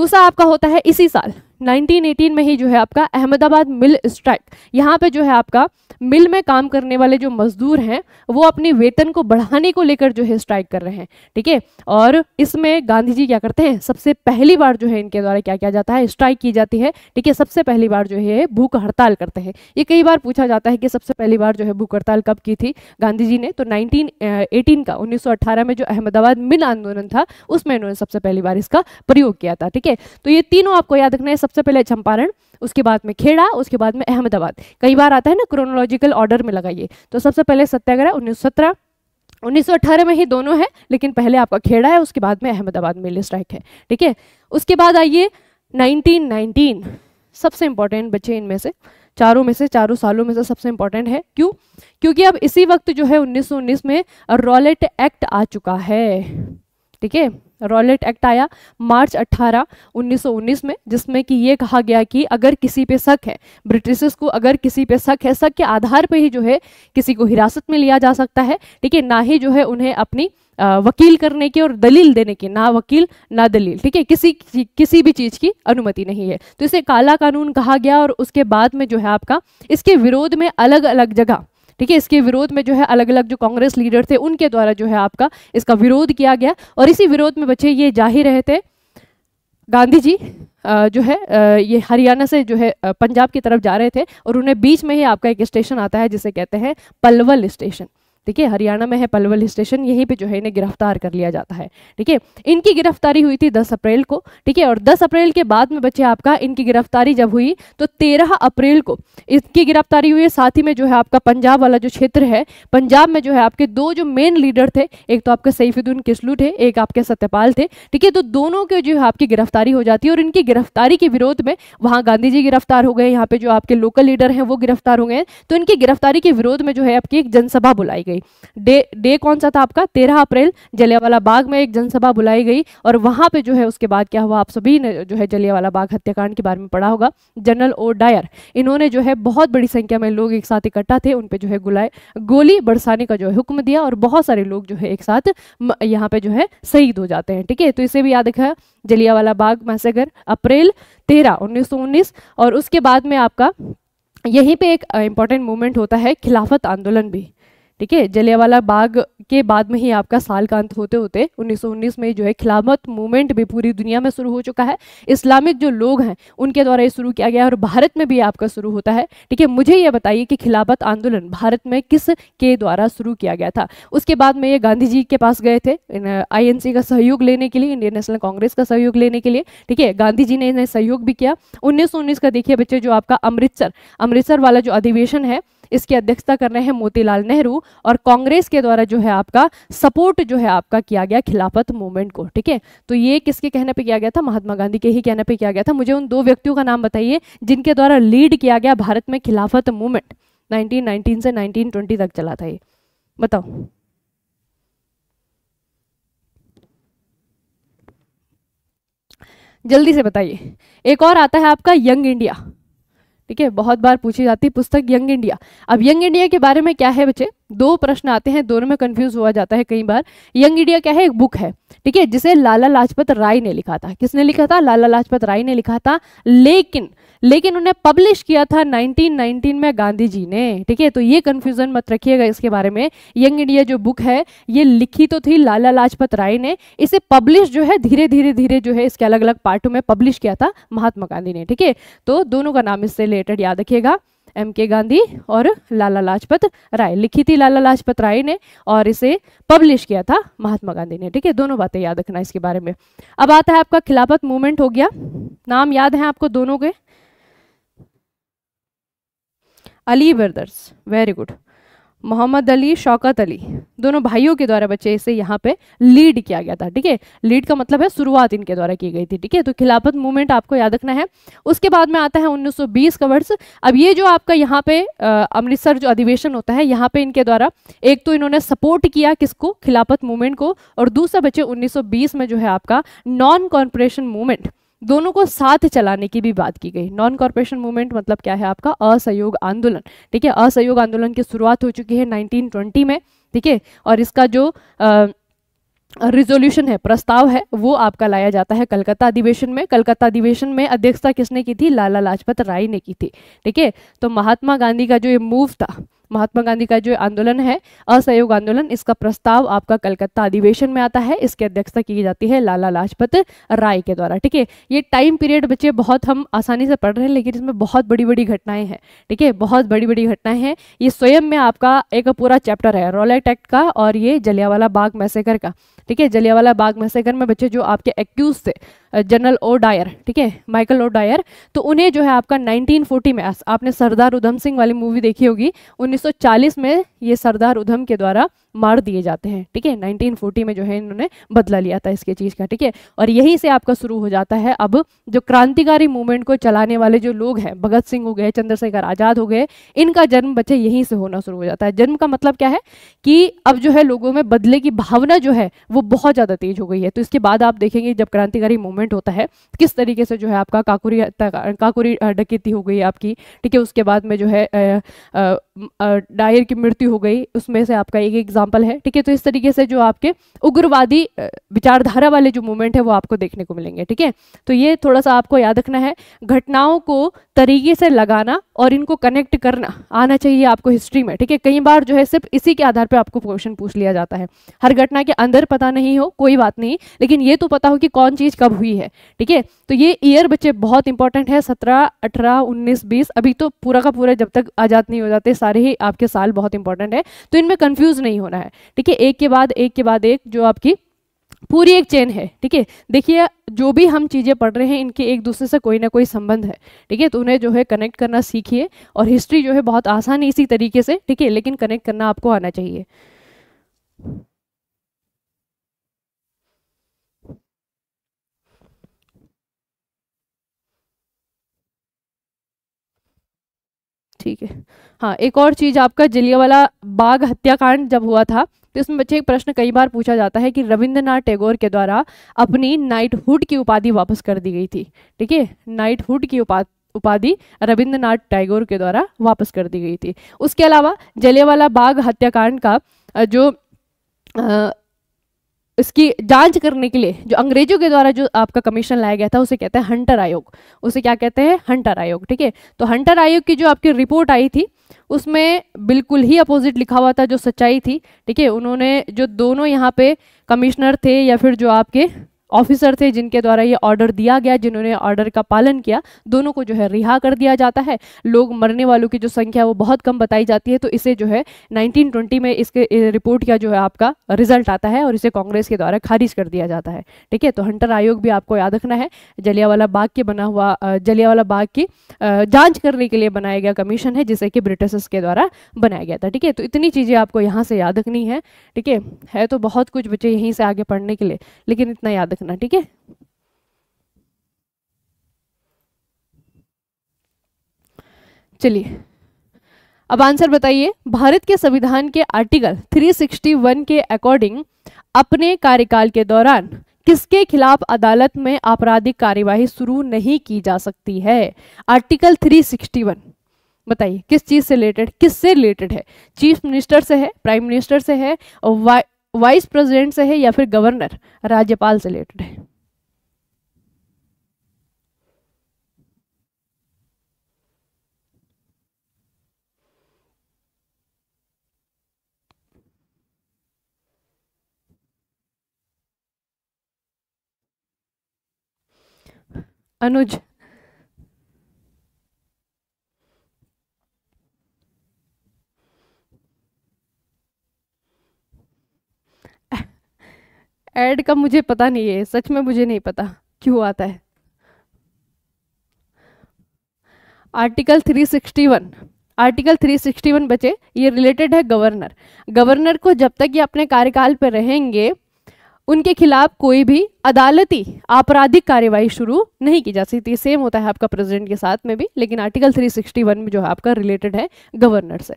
दूसरा आपका होता है इसी साल 1918 में ही जो है आपका अहमदाबाद मिल स्ट्राइक यहाँ पे जो है आपका मिल में काम करने वाले जो मजदूर हैं वो अपने वेतन को बढ़ाने को लेकर जो है स्ट्राइक कर रहे हैं ठीक है और इसमें गांधी जी क्या करते हैं सबसे पहली बार जो है इनके द्वारा क्या किया जाता है स्ट्राइक की जाती है ठीक है सबसे पहली बार जो है भूख हड़ताल करते हैं ये कई बार पूछा जाता है कि सबसे पहली बार जो है भूख हड़ताल कब की थी गांधी जी ने तो नाइनटीन का उन्नीस में जो अहमदाबाद मिल आंदोलन था उसमें इन्होंने सबसे पहली बार इसका प्रयोग किया था ठीक है तो ये तीनों आपको याद रखना है सबसे पहले चंपारण उसके बाद में खेड़ा उसके बाद में अहमदाबाद कई बार आता है ना क्रोनोलॉजिकल ऑर्डर में लगाइए तो सबसे पहले सत्याग्रह उन्नीस 1918 में ही दोनों है लेकिन पहले आपका खेड़ा है उसके बाद में अहमदाबाद मिल स्ट्राइक है ठीक है उसके बाद आइए 1919 सबसे इम्पोर्टेंट बच्चे इनमें से चारों में से चारों सालों में से सबसे इम्पोर्टेंट है क्यों क्योंकि अब इसी वक्त जो है 1919 में रॉलेट एक्ट आ चुका है ठीक है रॉलेट एक्ट आया मार्च 18 1919 में जिसमें कि ये कहा गया कि अगर किसी पे शक है ब्रिटिशर्स को अगर किसी पे शक है शक के आधार पे ही जो है किसी को हिरासत में लिया जा सकता है ठीक है ना ही जो है उन्हें अपनी वकील करने की और दलील देने की ना वकील ना दलील ठीक है किसी किसी भी चीज़ की अनुमति नहीं है तो इसे काला कानून कहा गया और उसके बाद में जो है आपका इसके विरोध में अलग अलग जगह ठीक है इसके विरोध में जो है अलग अलग जो कांग्रेस लीडर थे उनके द्वारा जो है आपका इसका विरोध किया गया और इसी विरोध में बच्चे ये जा ही रहे थे गांधी जी जो है ये हरियाणा से जो है पंजाब की तरफ जा रहे थे और उन्हें बीच में ही आपका एक स्टेशन आता है जिसे कहते हैं पलवल स्टेशन ठीक है हरियाणा में है पलवल स्टेशन यहीं पे जो है इन्हें गिरफ्तार कर लिया जाता है ठीक है इनकी गिरफ्तारी हुई थी 10 अप्रैल को ठीक है और 10 अप्रैल के बाद में बच्चे आपका इनकी गिरफ्तारी जब हुई तो 13 अप्रैल को इसकी गिरफ्तारी हुई है साथ ही में जो है आपका पंजाब वाला जो क्षेत्र है पंजाब में जो है आपके दो जो मेन लीडर थे एक तो आपके सईफुद्दीन किसलू थे एक आपके सत्यपाल थे ठीक है तो दोनों के जो है आपकी गिरफ्तारी हो जाती है और इनकी गिरफ्तारी के विरोध में वहाँ गांधी जी गिरफ्तार हो गए यहाँ पे जो आपके लोकल लीडर हैं वो गिरफ्तार हो गए तो इनकी गिरफ्तारी के विरोध में जो है आपकी एक जनसभा बुलाई गई डे डे कौन सा था आपका तेरह अप्रैल जलियावाला बाग में एक जनसभा बुलाई गई और वहाँ पे जो है उसके बाद क्या हुआ आप सभी ने जो है जलियावाला बाग हत्याकांड के बारे में पढ़ा होगा जनरल ओ डायर इन्होंने जो है बहुत बड़ी संख्या में लोग एक साथ इकट्ठा थे उन पर जो है गुलाए गोली बरसाने का जो है हुक्म दिया और बहुत सारे लोग जो है एक साथ यहाँ पे जो है शहीद हो जाते हैं ठीक है तो इसे भी याद रखा जलियावाला बाग मैसेगर अप्रैल तेरह उन्नीस और उसके बाद में आपका यहीं पे एक इम्पॉर्टेंट मूवमेंट होता है खिलाफत आंदोलन भी ठीक है जलियावाला बाग के बाद में ही आपका साल का अंत होते होते 1919 में जो है खिलाफत मूवमेंट भी पूरी दुनिया में शुरू हो चुका है इस्लामिक जो लोग हैं उनके द्वारा ये शुरू किया गया और भारत में भी आपका शुरू होता है ठीक है मुझे ये बताइए कि खिलाफत आंदोलन भारत में किस के द्वारा शुरू किया गया था उसके बाद में ये गांधी जी के पास गए थे आई का सहयोग लेने के लिए इंडियन नेशनल कांग्रेस का सहयोग लेने के लिए ठीक है गांधी जी ने इन्हें सहयोग भी किया उन्नीस का देखिए बच्चे जो आपका अमृतसर अमृतसर वाला जो अधिवेशन है इसकी अध्यक्षता कर रहे हैं मोतीलाल नेहरू और कांग्रेस के द्वारा जो है आपका सपोर्ट जो है आपका किया गया खिलाफत मूवमेंट को ठीक है तो ये किसके कहने पर किया गया था महात्मा गांधी के ही कहने पर किया गया था मुझे उन दो व्यक्तियों का नाम बताइए जिनके द्वारा लीड किया गया भारत में खिलाफत मूवमेंट नाइनटीन से नाइनटीन तक चला था ये बताओ जल्दी से बताइए एक और आता है आपका यंग इंडिया ठीक है बहुत बार पूछी जाती है पुस्तक यंग इंडिया अब यंग इंडिया के बारे में क्या है बच्चे दो प्रश्न आते हैं दोनों में कंफ्यूज हुआ जाता है कई बार यंग इंडिया क्या है एक बुक है ठीक है जिसे लाला लाजपत राय ने लिखा था किसने लिखा था लाला लाजपत राय ने लिखा था लेकिन लेकिन उन्हें पब्लिश किया था 1919 में गांधी जी ने ठीक है तो ये कन्फ्यूजन मत रखिएगा इसके बारे में यंग इंडिया जो बुक है ये लिखी तो थी लाला लाजपत राय ने इसे पब्लिश जो है धीरे धीरे धीरे जो है इसके अलग अलग पार्टों में पब्लिश किया था महात्मा गांधी ने ठीक है तो दोनों का नाम इससे रिलेटेड याद रखिएगा एम के गांधी और लाला लाजपत राय लिखी थी लाला लाजपत राय ने और इसे पब्लिश किया था महात्मा गांधी ने ठीक है दोनों बातें याद रखना इसके बारे में अब आता है आपका खिलाफत मूवमेंट हो गया नाम याद है आपको दोनों के Ali brothers very good Mohammad Ali Shaukat Ali दोनों भाइयों के द्वारा बच्चे इसे यहाँ पे लीड किया गया था ठीक है लीड का मतलब है शुरुआत इनके द्वारा की गई थी ठीक है तो खिलाफत मूवमेंट आपको याद रखना है उसके बाद में आता है 1920 का वर्ष अब ये जो आपका यहाँ पे अमृतसर जो अधिवेशन होता है यहाँ पे इनके द्वारा एक तो इन्होंने सपोर्ट किया किसको खिलाफत मूवमेंट को और दूसरा बच्चे उन्नीस में जो है आपका नॉन कॉरपोरेशन मूवमेंट दोनों को साथ चलाने की भी बात की गई नॉन कॉरपोरेशन मूवमेंट मतलब क्या है आपका असहयोग आंदोलन ठीक है असहयोग आंदोलन की शुरुआत हो चुकी है 1920 में ठीक है और इसका जो आ, रिजोल्यूशन है प्रस्ताव है वो आपका लाया जाता है कलकत्ता अधिवेशन में कलकत्ता अधिवेशन में अध्यक्षता किसने की थी लाला लाजपत राय ने की थी ठीक है तो महात्मा गांधी का जो ये मूव था महात्मा गांधी का जो आंदोलन है असहयोग आंदोलन इसका प्रस्ताव आपका कलकत्ता अधिवेशन में आता है इसकी अध्यक्षता की जाती है लाला लाजपत राय के द्वारा ठीक है ये टाइम पीरियड बच्चे बहुत हम आसानी से पढ़ रहे हैं लेकिन इसमें बहुत बड़ी बड़ी घटनाएं हैं ठीक है बहुत बड़ी बड़ी घटनाएं हैं ये स्वयं में आपका एक पूरा चैप्टर है रोलेट एक्ट का और ये जलियावाला बाग मैसेकर का ठीक है जलियावाला बाग मैसेकर में बच्चे जो आपके एक्यूज थे जनरल ओ डायर ठीक है माइकल ओ डायर तो उन्हें जो है आपका 1940 में आपने सरदार उधम सिंह वाली मूवी देखी होगी 1940 में ये सरदार उधम के द्वारा मार दिए जाते हैं ठीक है 1940 में जो है इन्होंने बदला लिया था इसके चीज़ का ठीक है और यहीं से आपका शुरू हो जाता है अब जो क्रांतिकारी मूवमेंट को चलाने वाले जो लोग हैं भगत सिंह हो गए चंद्रशेखर आज़ाद हो गए इनका जन्म बच्चे यहीं से होना शुरू हो जाता है जन्म का मतलब क्या है कि अब जो है लोगों में बदले की भावना जो है वो बहुत ज़्यादा तेज हो गई है तो इसके बाद आप देखेंगे जब क्रांतिकारी मूवमेंट होता है किस तरीके से जो है आपका काकुरी काकुरी डकेती हो गई आपकी ठीक है उसके बाद में जो है डायर की मृत्यु हो गई उसमें से आपका एक एग्जाम्पल है ठीक है तो इस तरीके से जो आपके उग्रवादी विचारधारा वाले जो मूवमेंट है वो आपको देखने को मिलेंगे ठीक है तो ये थोड़ा सा आपको याद रखना है घटनाओं को तरीके से लगाना और इनको कनेक्ट करना आना चाहिए आपको हिस्ट्री में ठीक है कई बार जो है सिर्फ इसी के आधार पर आपको क्वेश्चन पूछ लिया जाता है हर घटना के अंदर पता नहीं हो कोई बात नहीं लेकिन ये तो पता हो कि कौन चीज़ कब हुई है ठीक है तो ये ईयर बच्चे बहुत इंपॉर्टेंट है सत्रह अठारह उन्नीस बीस अभी तो पूरा का पूरा जब तक आज़ाद नहीं हो जाते सारे ही आपके साल बहुत इंपॉर्टेंट है तो इनमें कन्फ्यूज नहीं होना है ठीक है एक के बाद एक के बाद एक जो आपकी पूरी एक चेन है ठीक है देखिए जो भी हम चीज़ें पढ़ रहे हैं इनके एक दूसरे से कोई ना कोई संबंध है ठीक है तो उन्हें जो है कनेक्ट करना सीखिए और हिस्ट्री जो है बहुत आसान है इसी तरीके से ठीक है लेकिन कनेक्ट करना आपको आना चाहिए ठीक है हाँ एक और चीज़ आपका जलियावाला बाग हत्याकांड जब हुआ था तो इसमें बच्चे एक प्रश्न कई बार पूछा जाता है कि रविंद्रनाथ टैगोर के द्वारा अपनी नाइटहुड की उपाधि वापस कर दी गई थी ठीक है नाइटहुड की उपाधि उपाधि रविंद्रनाथ टैगोर के द्वारा वापस कर दी गई थी उसके अलावा जलियावाला बाग हत्याकांड का जो इसकी जांच करने के लिए जो अंग्रेजों के द्वारा जो आपका कमीशन लाया गया था उसे कहते हैं हंटर आयोग उसे क्या कहते हैं हंटर आयोग ठीक है तो हंटर आयोग की जो आपकी रिपोर्ट आई थी उसमें बिल्कुल ही अपोजिट लिखा हुआ था जो सच्चाई थी ठीक है उन्होंने जो दोनों यहाँ पे कमिश्नर थे या फिर जो आपके ऑफिसर थे जिनके द्वारा ये ऑर्डर दिया गया जिन्होंने ऑर्डर का पालन किया दोनों को जो है रिहा कर दिया जाता है लोग मरने वालों की जो संख्या वो बहुत कम बताई जाती है तो इसे जो है 1920 में इसके रिपोर्ट का जो है आपका रिजल्ट आता है और इसे कांग्रेस के द्वारा खारिज कर दिया जाता है ठीक है तो हंटर आयोग भी आपको याद रखना है जलियावाला बाग के बना हुआ जलियावाला बाग की जाँच करने के लिए बनाया गया कमीशन है जिसे कि ब्रिटिशर्स के द्वारा बनाया गया था ठीक है तो इतनी चीज़ें आपको यहाँ से याद रखनी है ठीक है तो बहुत कुछ बच्चे यहीं से आगे पढ़ने के लिए लेकिन इतना याद रखना ठीक है चलिए अब आंसर बताइए भारत के संविधान के आर्टिकल 361 के अकॉर्डिंग अपने कार्यकाल के दौरान किसके खिलाफ अदालत में आपराधिक कार्यवाही शुरू नहीं की जा सकती है आर्टिकल 361 बताइए किस चीज से रिलेटेड किससे रिलेटेड है चीफ मिनिस्टर से है प्राइम मिनिस्टर से है वाइस प्रेसिडेंट से है या फिर गवर्नर राज्यपाल से रिलेटेड है अनुज एड का मुझे पता नहीं है सच में मुझे नहीं पता क्यों आता है आर्टिकल 361 आर्टिकल 361 बचे ये रिलेटेड है गवर्नर गवर्नर को जब तक ये अपने कार्यकाल पर रहेंगे उनके खिलाफ कोई भी अदालती आपराधिक कार्यवाही शुरू नहीं की जा सकती सेम होता है आपका प्रेसिडेंट के साथ में भी लेकिन आर्टिकल 361 में जो है आपका रिलेटेड है गवर्नर से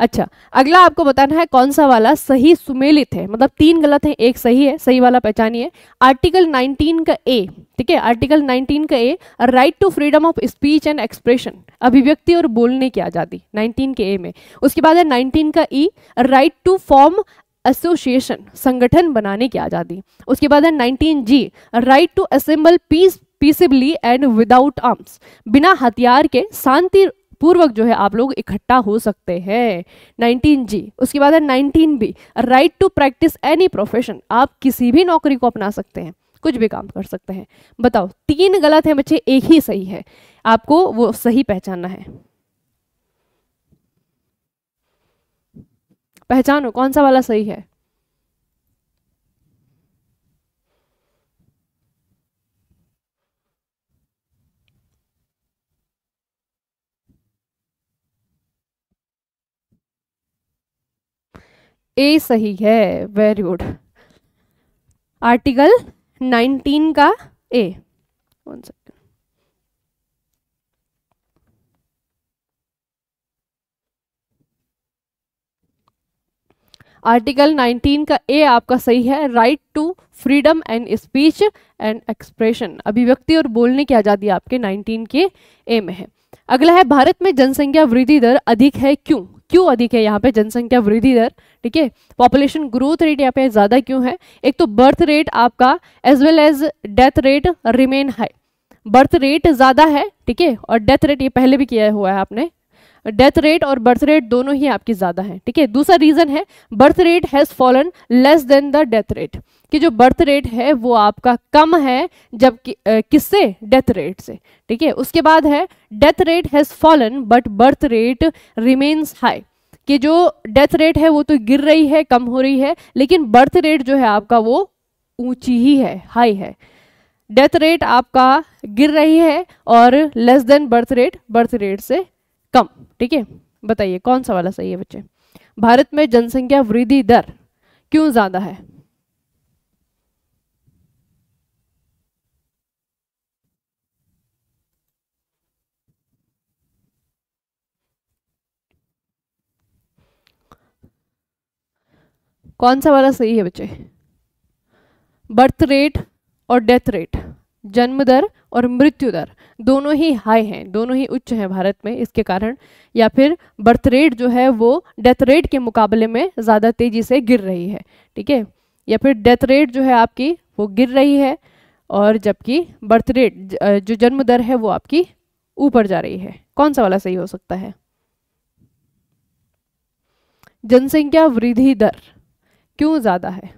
अच्छा अगला आपको बताना है कौन सा वाला सही सुमेलित है मतलब तीन गलत है एक सही है सही वाला पहचानिए आर्टिकल 19 का ए ठीक है आर्टिकल 19 का A right to freedom of speech and expression अभिव्यक्ति और बोलने की आज़ादी 19 के ए में उसके बाद है 19 का E right to form association संगठन बनाने की आज़ादी उसके बाद है nineteen G right to assemble peace peaceably and without arms बिना हथियार के शांति पूर्वक जो है आप लोग इकट्ठा हो सकते हैं 19 जी उसके बाद है 19 B right to practice any profession आप किसी भी नौकरी को अपना सकते हैं कुछ भी काम कर सकते हैं बताओ तीन गलत है बच्चे एक ही सही है आपको वो सही पहचानना है पहचानो कौन सा वाला सही है ए सही है वेरी गुड आर्टिकल 19 का ए वन सेकेंड आर्टिकल 19 का ए आपका सही है right to freedom and speech and expression अभिव्यक्ति और बोलने की आज़ादी आपके 19 के ए में है अगला है भारत में जनसंख्या वृद्धि दर अधिक है क्यों क्यों अधिक है यहाँ पे जनसंख्या वृद्धि दर ठीक है पॉपुलेशन ग्रोथ रेट यहाँ पे ज़्यादा क्यों है एक तो बर्थ रेट आपका as well as death rate remain high birth rate ज़्यादा है ठीक है और डेथ रेट ये पहले भी किया हुआ है आपने डेथ रेट और बर्थ रेट दोनों ही आपकी ज़्यादा है ठीक है दूसरा रीज़न है birth rate has fallen less than the death rate कि जो बर्थ रेट है वो आपका कम है जबकि किससे डेथ रेट से ठीक है उसके बाद है death rate has fallen but birth rate remains high कि जो डेथ रेट है वो तो गिर रही है कम हो रही है लेकिन बर्थ रेट जो है आपका वो ऊंची ही है हाई है डेथ रेट आपका गिर रही है और less than birth rate birth rate से कम ठीक है बताइए कौन सा वाला सही है बच्चे भारत में जनसंख्या वृद्धि दर क्यों ज़्यादा है कौन सा वाला सही है बच्चे बर्थ रेट और डेथ रेट जन्म दर और मृत्यु दर दोनों ही हाई हैं दोनों ही उच्च हैं भारत में इसके कारण या फिर बर्थ रेट जो है वो डेथ रेट के मुकाबले में ज़्यादा तेज़ी से गिर रही है ठीक है या फिर डेथ रेट जो है आपकी वो गिर रही है और जबकि बर्थ रेट जो जन्म दर है वो आपकी ऊपर जा रही है कौन सा वाला सही हो सकता है जनसंख्या वृद्धि दर क्यों ज़्यादा है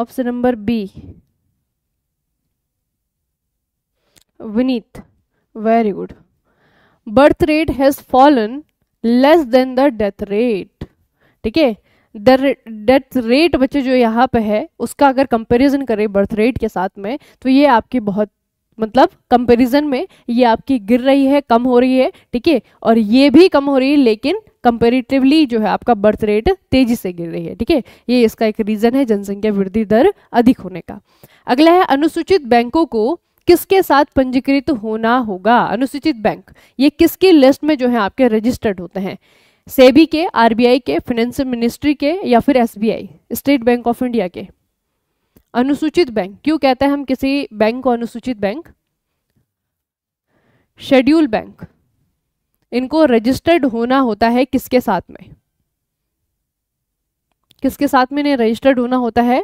option number B Vineet very good birth rate has fallen less than the death rate ठीक है डेथ रेट बच्चे जो यहाँ पे है उसका अगर कंपैरिजन करें बर्थ रेट के साथ में तो ये आपकी बहुत मतलब कंपैरिजन में ये आपकी गिर रही है कम हो रही है ठीक है और ये भी कम हो रही है लेकिन कंपेरिटिवली जो है आपका बर्थ रेट तेजी से गिर रही है ठीक है ये इसका एक रीजन है जनसंख्या वृद्धि दर अधिक होने का अगला है अनुसूचित बैंकों को किसके साथ पंजीकृत होना होगा अनुसूचित बैंक ये किसकी लिस्ट में जो है आपके रजिस्टर्ड होते हैं सेबी के आरबीआई के फाइनेंशियल मिनिस्ट्री के या फिर SBI State Bank of India के अनुसूचित बैंक क्यों कहते हैं हम किसी बैंक को अनुसूचित बैंक शेड्यूल बैंक इनको रजिस्टर्ड होना होता है किसके साथ में किसके साथ में इन्हें रजिस्टर्ड होना होता है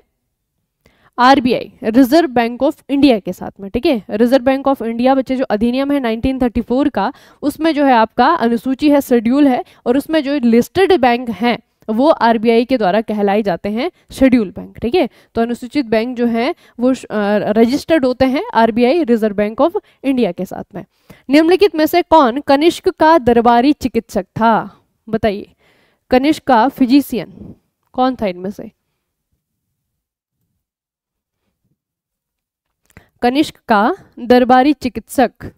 RBI Reserve Bank of India के साथ में ठीक है रिजर्व बैंक ऑफ इंडिया बच्चे जो अधिनियम है 1934 का उसमें जो है आपका अनुसूची है शेड्यूल है और उसमें जो लिस्टेड बैंक हैं वो आरबीआई के द्वारा कहलाए जाते हैं शेड्यूल बैंक ठीक है तो अनुसूचित बैंक जो है वो रजिस्टर्ड होते हैं RBI Reserve Bank of India के साथ में निम्नलिखित में से कौन कनिष्क का दरबारी चिकित्सक था बताइए कनिष्क का फिजिशियन कौन था इनमें से कनिष्क का दरबारी चिकित्सक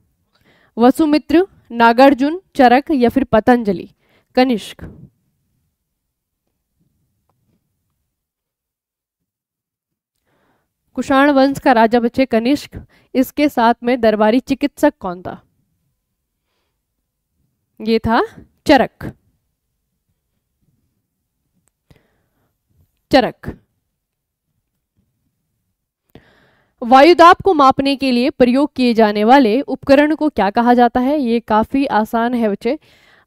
वसुमित्र नागार्जुन चरक या फिर पतंजलि कनिष्क कुषाण वंश का राजा बचे कनिष्क इसके साथ में दरबारी चिकित्सक कौन था ये था चरक चरक वायुदाब को मापने के लिए प्रयोग किए जाने वाले उपकरण को क्या कहा जाता है ये काफ़ी आसान है बच्चे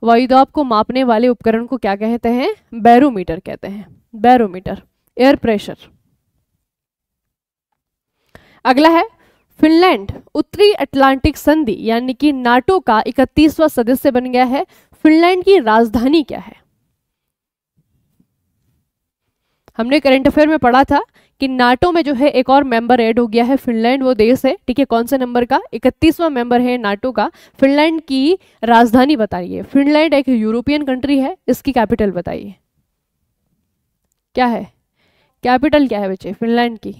वायुदाब को मापने वाले उपकरण को क्या कहते हैं बैरोमीटर कहते हैं बैरोमीटर एयर प्रेशर अगला है फिनलैंड उत्तरी अटलांटिक संधि यानी कि नाटो का इकतीसवा सदस्य बन गया है फिनलैंड की राजधानी क्या है हमने करंट अफेयर में पढ़ा था कि नाटो में जो है एक और मेंबर ऐड हो गया है फिनलैंड वो देश है ठीक है कौन से नंबर का इकतीसवां मेंबर है नाटो का फिनलैंड की राजधानी बताइए फिनलैंड एक यूरोपियन कंट्री है इसकी कैपिटल बताइए क्या है कैपिटल क्या है बच्चे फिनलैंड की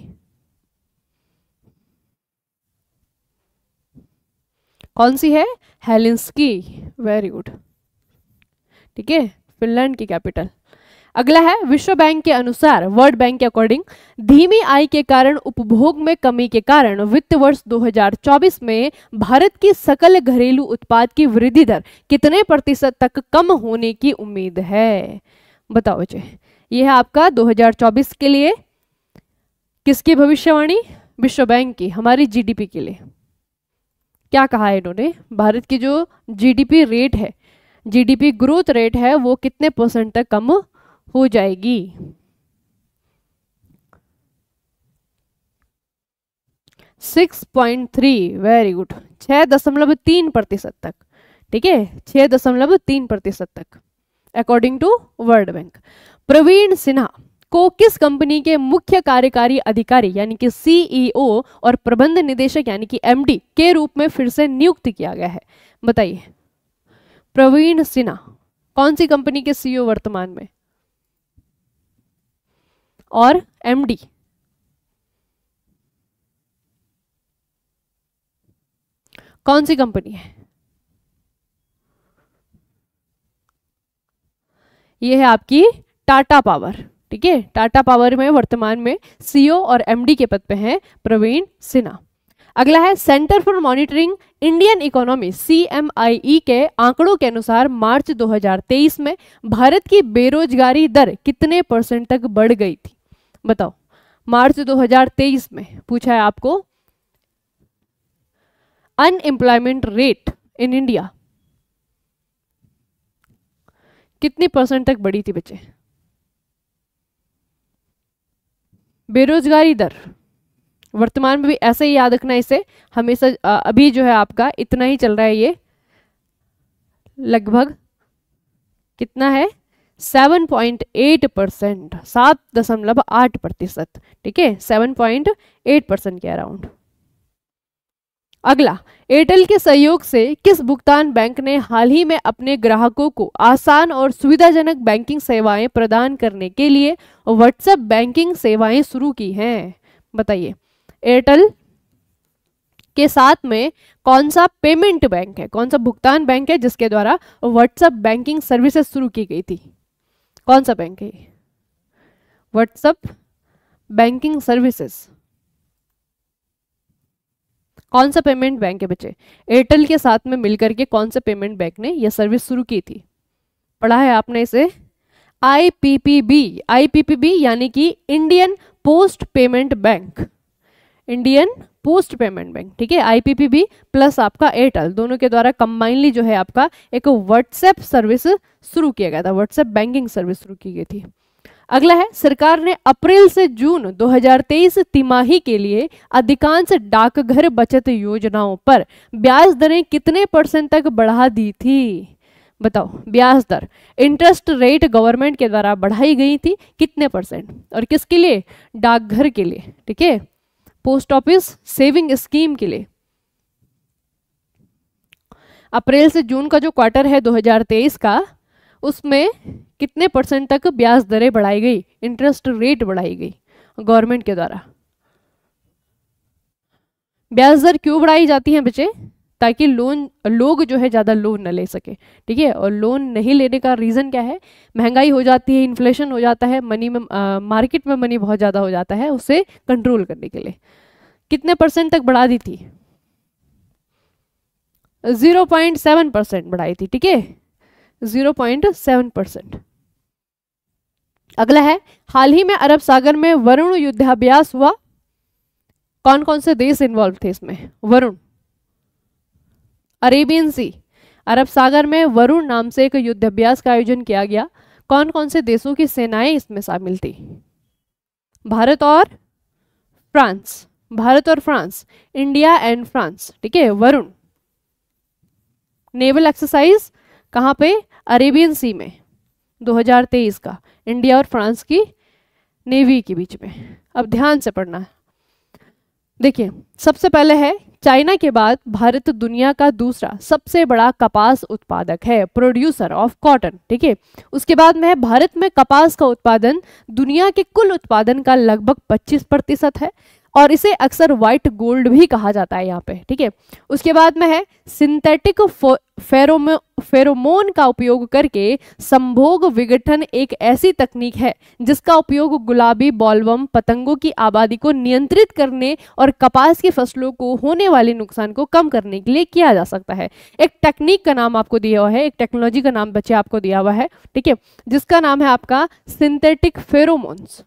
कौन सी है हेलिंस्की वेरी गुड ठीक है फिनलैंड की कैपिटल अगला है विश्व बैंक के अनुसार वर्ल्ड बैंक के अकॉर्डिंग धीमी आय के कारण उपभोग में कमी के कारण वित्त वर्ष 2024 में भारत की सकल घरेलू उत्पाद की वृद्धि दर कितने प्रतिशत तक कम होने की उम्मीद है बताओ जी यह है आपका 2024 के लिए किसकी भविष्यवाणी विश्व बैंक की हमारी जीडीपी के लिए क्या कहा है इन्होंने भारत की जो जीडीपी रेट है जीडीपी ग्रोथ रेट है वो कितने परसेंट तक कम हो जाएगी six point three very good छह दशमलव तीन प्रतिशत तक ठीक है छह दशमलव तीन प्रतिशत तक according to World Bank Praveen Sinha को किस कंपनी के मुख्य कार्यकारी अधिकारी यानी कि सीईओ e और प्रबंध निदेशक यानी कि एमडी के रूप में फिर से नियुक्त किया गया है बताइए प्रवीण सिन्हा कौन सी कंपनी के सीईओ e वर्तमान में और एम डी कौन सी कंपनी है यह है आपकी टाटा पावर ठीक है टाटा पावर में वर्तमान में सीईओ e और एमडी के पद पे हैं प्रवीण सिन्हा अगला है Centre for Monitoring Indian Economy सी के आंकड़ों के अनुसार मार्च 2023 में भारत की बेरोजगारी दर कितने परसेंट तक बढ़ गई थी बताओ मार्च 2023 में पूछा है आपको अनएम्प्लॉयमेंट रेट इन इंडिया कितनी परसेंट तक बढ़ी थी बच्चे बेरोजगारी दर वर्तमान में भी ऐसे ही याद रखना इसे हमेशा अभी जो है आपका इतना ही चल रहा है ये लगभग कितना है सेवन पॉइंट एट परसेंट सात दशमलव आठ प्रतिशत ठीक है सेवन पॉइंट एट परसेंट के अराउंड अगला एयरटेल के सहयोग से किस भुगतान बैंक ने हाल ही में अपने ग्राहकों को आसान और सुविधाजनक बैंकिंग सेवाएं प्रदान करने के लिए व्हाट्सएप बैंकिंग सेवाएं शुरू की हैं बताइए एयरटेल के साथ में कौन सा पेमेंट बैंक है कौन सा भुगतान बैंक है जिसके द्वारा व्हाट्सएप बैंकिंग सर्विसेज शुरू की गई थी कौन सा बैंक है व्हाट्सअप बैंकिंग सर्विसेस कौन सा पेमेंट बैंक है बच्चे एयरटेल के साथ में मिलकर के कौन सा पेमेंट बैंक ने यह सर्विस शुरू की थी पढ़ा है आपने इसे आईपीपीबी आईपीपीबी यानी कि Indian Post Payment Bank Indian Post Payment Bank ठीक है आईपीपीबी प्लस आपका एयरटेल दोनों के द्वारा कंबाइनली जो है आपका एक व्हाट्सएप सर्विस शुरू किया गया था व्हाट्सएप बैंकिंग सर्विस शुरू की गई थी अगला है सरकार ने अप्रैल से जून 2023 तिमाही के लिए अधिकांश डाकघर बचत योजनाओं पर ब्याज दरें कितने परसेंट तक बढ़ा दी थी बताओ ब्याज दर इंटरेस्ट रेट गवर्नमेंट के द्वारा बढ़ाई गई थी कितने परसेंट और किसके लिए डाकघर के लिए ठीक है पोस्ट ऑफिस सेविंग स्कीम के लिए अप्रैल से जून का जो क्वार्टर है 2023 का उसमें कितने परसेंट तक ब्याज दरें बढ़ाई गई इंटरेस्ट रेट बढ़ाई गई गवर्नमेंट के द्वारा ब्याज दर क्यों बढ़ाई जाती है बच्चे ताकि लोन लोग जो है ज़्यादा लोन न ले सके ठीक है और लोन नहीं लेने का रीज़न क्या है महंगाई हो जाती है इन्फ्लेशन हो जाता है मनी में आ, मार्केट में मनी बहुत ज़्यादा हो जाता है उसे कंट्रोल करने के लिए कितने परसेंट तक बढ़ा दी थी जीरो पॉइंट सेवन परसेंट बढ़ाई थी ठीक है जीरो पॉइंट सेवन परसेंट अगला है हाल ही में अरब सागर में वरुण युद्धाभ्यास हुआ कौन कौन से देश इन्वॉल्व थे इसमें वरुण अरेबियन सी अरब सागर में वरुण नाम से एक युद्ध अभ्यास का आयोजन किया गया कौन कौन से देशों की सेनाएं इसमें शामिल थी भारत और फ्रांस भारत और फ्रांस इंडिया एंड फ्रांस ठीक है वरुण नेवल एक्सरसाइज कहां पे अरेबियन सी में 2023 का इंडिया और फ्रांस की नेवी के बीच में अब ध्यान से पढ़ना है देखिए सबसे पहले है चाइना के बाद भारत दुनिया का दूसरा सबसे बड़ा कपास उत्पादक है प्रोड्यूसर ऑफ कॉटन ठीक है उसके बाद में भारत में कपास का उत्पादन दुनिया के कुल उत्पादन का लगभग 25 प्रतिशत है और इसे अक्सर व्हाइट गोल्ड भी कहा जाता है यहाँ पे ठीक है उसके बाद में है सिंथेटिक फेरोमो फेरोमोन का उपयोग करके संभोग विघटन एक ऐसी तकनीक है जिसका उपयोग गुलाबी बॉलवम पतंगों की आबादी को नियंत्रित करने और कपास की फसलों को होने वाले नुकसान को कम करने के लिए किया जा सकता है एक टेक्निक का नाम आपको दिया हुआ है एक टेक्नोलॉजी का नाम बच्चे आपको दिया हुआ है ठीक है जिसका नाम है आपका सिंथेटिक फेरोमोन्स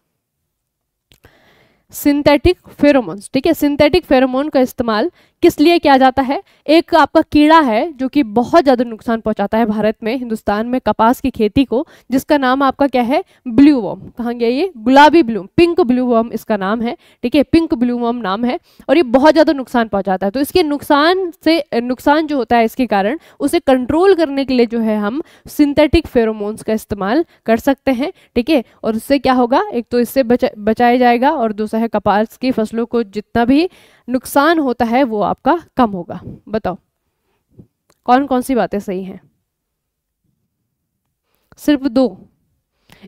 सिंथेटिक फेरोमोन्स ठीक है सिंथेटिक फेरोमोन का इस्तेमाल किस लिए किया जाता है एक आपका कीड़ा है जो कि बहुत ज़्यादा नुकसान पहुंचाता है भारत में हिंदुस्तान में कपास की खेती को जिसका नाम आपका क्या है ब्लू वर्म कहाँ गया ये गुलाबी ब्लू पिंक ब्लू वर्म इसका नाम है ठीक है पिंक ब्लू वर्म नाम है और ये बहुत ज़्यादा नुकसान पहुँचाता है तो इसके नुकसान से नुकसान जो होता है इसके कारण उसे कंट्रोल करने के लिए जो है हम सिंथेटिक फेरोमोन्स का इस्तेमाल कर सकते हैं ठीक है और उससे क्या होगा एक तो इससे बचा, बचाया जाएगा और दूसरा है कपास की फसलों को जितना भी नुकसान होता है वो आपका कम होगा बताओ कौन कौन सी बातें सही हैं सिर्फ दो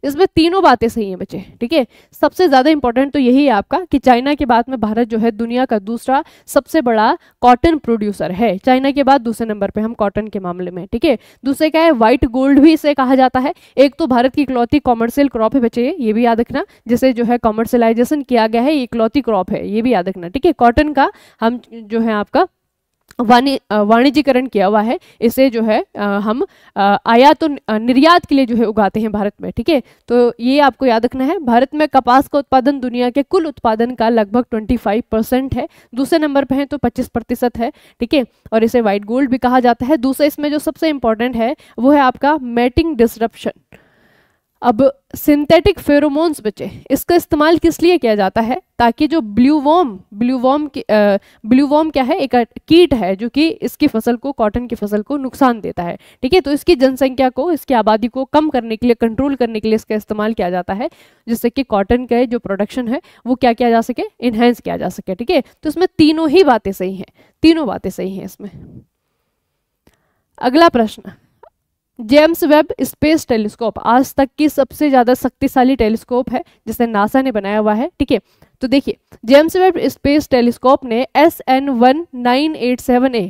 इसमें तीनों बातें सही हैं बच्चे ठीक है सबसे ज्यादा इंपॉर्टेंट तो यही है आपका कि चाइना के बाद में भारत जो है दुनिया का दूसरा सबसे बड़ा कॉटन प्रोड्यूसर है चाइना के बाद दूसरे नंबर पे हम कॉटन के मामले में ठीक है दूसरे क्या है व्हाइट गोल्ड भी इसे कहा जाता है एक तो भारत की इकलौती कॉमर्शियल क्रॉप है बच्चे ये भी याद रखना जिसे जो है कॉमर्शलाइजेशन किया गया है ये इकलौती क्रॉप है ये भी याद रखना ठीक है कॉटन का हम जो है आपका वाणिज्यकरण किया हुआ है इसे जो है आ, हम आयात तो और निर्यात के लिए जो है उगाते हैं भारत में ठीक है तो ये आपको याद रखना है भारत में कपास का उत्पादन दुनिया के कुल उत्पादन का लगभग 25 परसेंट है दूसरे नंबर पे है तो 25 प्रतिशत है ठीक है और इसे वाइट गोल्ड भी कहा जाता है दूसरा इसमें जो सबसे इंपॉर्टेंट है वो है आपका मेटिंग डिस्ट्रप्शन अब सिंथेटिक फेरोमोन्स बचे इसका इस्तेमाल किस लिए किया जाता है ताकि जो blue worm blue worm blue worm क्या है एक कीट है जो कि इसकी फसल को कॉटन की फसल को नुकसान देता है ठीक है तो इसकी जनसंख्या को इसकी आबादी को कम करने के लिए कंट्रोल करने के लिए इसका इस्तेमाल किया जाता है जिससे कि कॉटन का जो प्रोडक्शन है वो क्या किया जा सके इन्हेंस किया जा सके ठीक है तो इसमें तीनों ही बातें सही हैं तीनों बातें सही हैं इसमें अगला प्रश्न जेम्स वेब स्पेस टेलीस्कोप आज तक की सबसे ज़्यादा शक्तिशाली टेलीस्कोप है जिसे नासा ने बनाया हुआ है ठीक है तो देखिए जेम्स वेब स्पेस टेलीस्कोप ने S N one nine eight seven A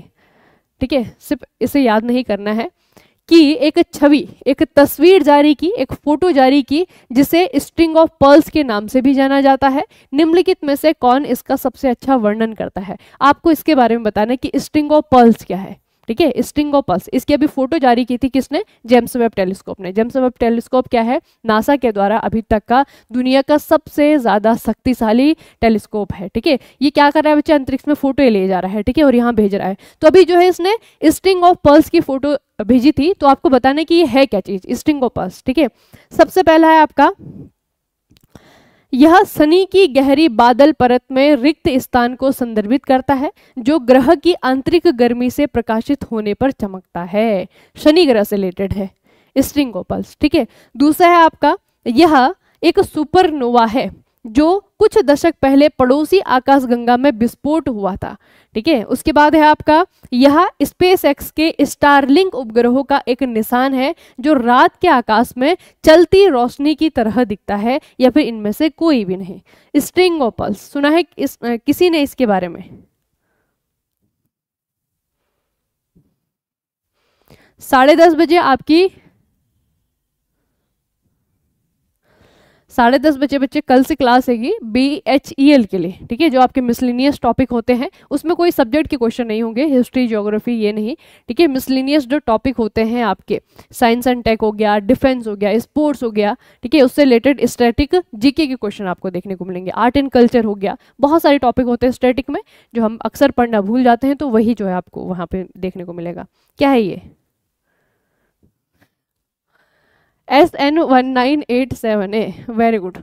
ठीक है सिर्फ इसे याद नहीं करना है कि एक छवि एक तस्वीर जारी की एक फोटो जारी की जिसे स्ट्रिंग ऑफ पर्ल्स के नाम से भी जाना जाता है निम्नलिखित में से कौन इसका सबसे अच्छा वर्णन करता है आपको इसके बारे में बताना कि स्ट्रिंग ऑफ पर्ल्स क्या है ठीक है पल्स इसकी अभी फोटो जारी की थी किसने जेम्स वेब टेलीस्कोप ने जेम्स वेब टेलीस्कोप क्या है नासा के द्वारा अभी तक का दुनिया का सबसे ज़्यादा शक्तिशाली टेलीस्कोप है ठीक है ये क्या कर रहा है बच्चे अंतरिक्ष में फोटो ले जा रहा है ठीक है और यहाँ भेज रहा है तो अभी जो है इसने स्ट्रिंग ऑफ पल्स की फोटो भेजी थी तो आपको बताने की ये है क्या चीज़ स्ट्रिंग ऑफ पल्स ठीक है सबसे पहला है आपका यह शनि की गहरी बादल परत में रिक्त स्थान को संदर्भित करता है जो ग्रह की आंतरिक गर्मी से प्रकाशित होने पर चमकता है शनि ग्रह से रिलेटेड है स्ट्रिंगोपल्स ठीक है दूसरा है आपका यह एक सुपरनोवा है जो कुछ दशक पहले पड़ोसी आकाशगंगा में विस्फोट हुआ था ठीक है उसके बाद है आपका यह स्पेस एक्स के स्टारलिंक उपग्रहों का एक निशान है जो रात के आकाश में चलती रोशनी की तरह दिखता है या फिर इनमें से कोई भी नहीं स्ट्रिंग ओपल्स सुना है इस, किसी ने इसके बारे में साढ़े दस बजे आपकी साढ़े दस बजे बच्चे कल से क्लास हैगी बी एच ई एल के लिए ठीक है जो आपके मिसलिनियस टॉपिक होते हैं उसमें कोई सब्जेक्ट के क्वेश्चन नहीं होंगे हिस्ट्री जोग्राफी ये नहीं ठीक है मिसलिनियस जो टॉपिक होते हैं आपके साइंस एंड टेक हो गया डिफेंस हो गया स्पोर्ट्स हो गया ठीक है उससे रिलेटेड स्टैटिक जीके के क्वेश्चन आपको देखने को मिलेंगे आर्ट एंड कल्चर हो गया बहुत सारे टॉपिक होते हैं स्टैटिक में जो हम अक्सर पढ़ना भूल जाते हैं तो वही जो है आपको वहाँ पर देखने को मिलेगा क्या है ये S N one nine eight seven A very good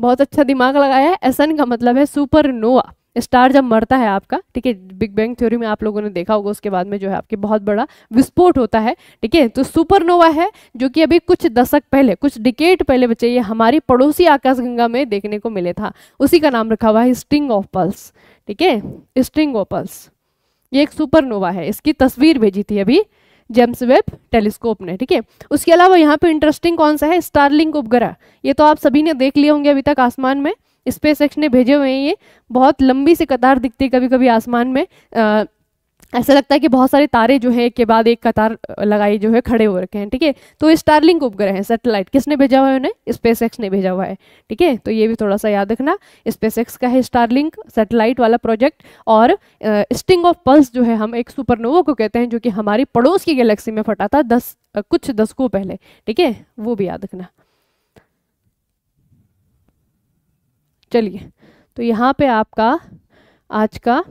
बहुत अच्छा दिमाग लगाया है एस एन का मतलब है सुपरनोवा स्टार जब मरता है आपका ठीक है बिग बैंग थ्योरी में आप लोगों ने देखा होगा उसके बाद में जो है आपके बहुत बड़ा विस्फोट होता है ठीक है तो सुपरनोवा है जो कि अभी कुछ दशक पहले कुछ डिकेट पहले बचे ये हमारी पड़ोसी आकाशगंगा में देखने को मिले था उसी का नाम रखा हुआ है स्ट्रिंग ऑफ पल्स ठीक है स्ट्रिंग ऑफ पल्स ये एक सुपरनोवा है इसकी तस्वीर भेजी थी अभी जेम्स वेब टेलीस्कोप ने ठीक है उसके अलावा यहाँ पे इंटरेस्टिंग कौन सा है स्टारलिंग उपग्रह ये तो आप सभी ने देख लिए होंगे अभी तक आसमान में स्पेस एक्स ने भेजे हुए हैं ये बहुत लंबी सी कतार दिखती है कभी कभी आसमान में आ, ऐसा लगता है कि बहुत सारे तारे जो है के बाद एक कतार लगाई जो है खड़े हो रखे हैं ठीक है तो स्टारलिंग उपग्रह है सैटेलाइट किसने भेजा हुआ है उन्हें स्पेस एक्स ने भेजा हुआ है ठीक है तो ये भी थोड़ा सा याद रखना स्पेस एक्स का है स्टारलिंक सैटेलाइट वाला प्रोजेक्ट और स्टिंग ऑफ पल्स जो है हम एक सुपरनोवा को कहते हैं जो कि हमारी पड़ोस की गैलेक्सी में फटा था दस कुछ दशकों पहले ठीक है वो भी याद रखना चलिए तो यहाँ पे आपका आज का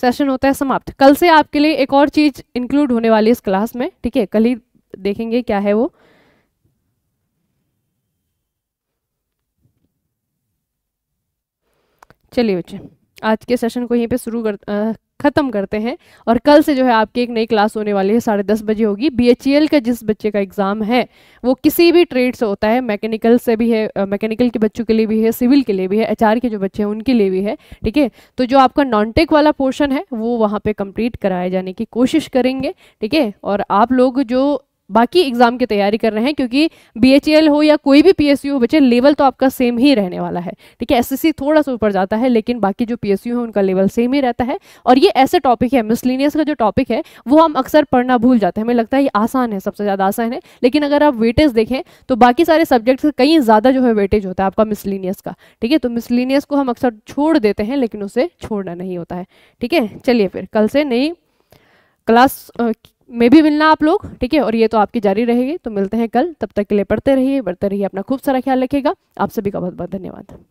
सेशन होता है समाप्त कल से आपके लिए एक और चीज़ इंक्लूड होने वाली है इस क्लास में ठीक है कल ही देखेंगे क्या है वो चलिए बच्चे आज के सेशन को यहीं पे शुरू कर ख़त्म करते हैं और कल से जो है आपकी एक नई क्लास होने वाली है साढ़े दस बजे होगी बी e का जिस बच्चे का एग्ज़ाम है वो किसी भी ट्रेड से होता है मैकेनिकल से भी है मैकेनिकल के बच्चों के लिए भी है सिविल के लिए भी है एच के जो बच्चे हैं उनके लिए भी है ठीक है तो जो आपका नॉन टेक वाला पोर्शन है वो वहाँ पर कंप्लीट कराए जाने की कोशिश करेंगे ठीक है और आप लोग जो बाकी एग्जाम की तैयारी कर रहे हैं क्योंकि बी हो या कोई भी पी हो बच्चे लेवल तो आपका सेम ही रहने वाला है ठीक है एस थोड़ा सा ऊपर जाता है लेकिन बाकी जो पी है उनका लेवल सेम ही रहता है और ये ऐसे टॉपिक है मिसलिनियस का जो टॉपिक है वो हम अक्सर पढ़ना भूल जाते हैं हमें लगता है ये आसान है सबसे ज़्यादा आसान है लेकिन अगर आप वेटेज देखें तो बाकी सारे सब्जेक्ट कहीं ज़्यादा जो है वेटेज होता है आपका मिसलिनियस का ठीक है तो मिसलिनियस को हम अक्सर छोड़ देते हैं लेकिन उसे छोड़ना नहीं होता है ठीक है चलिए फिर कल से नई क्लास में भी मिलना आप लोग ठीक है और ये तो आपकी जारी रहेगी तो मिलते हैं कल तब तक के लिए पढ़ते रहिए बढ़ते रहिए अपना खूब सारा ख्याल रखिएगा आप सभी का बहुत बहुत धन्यवाद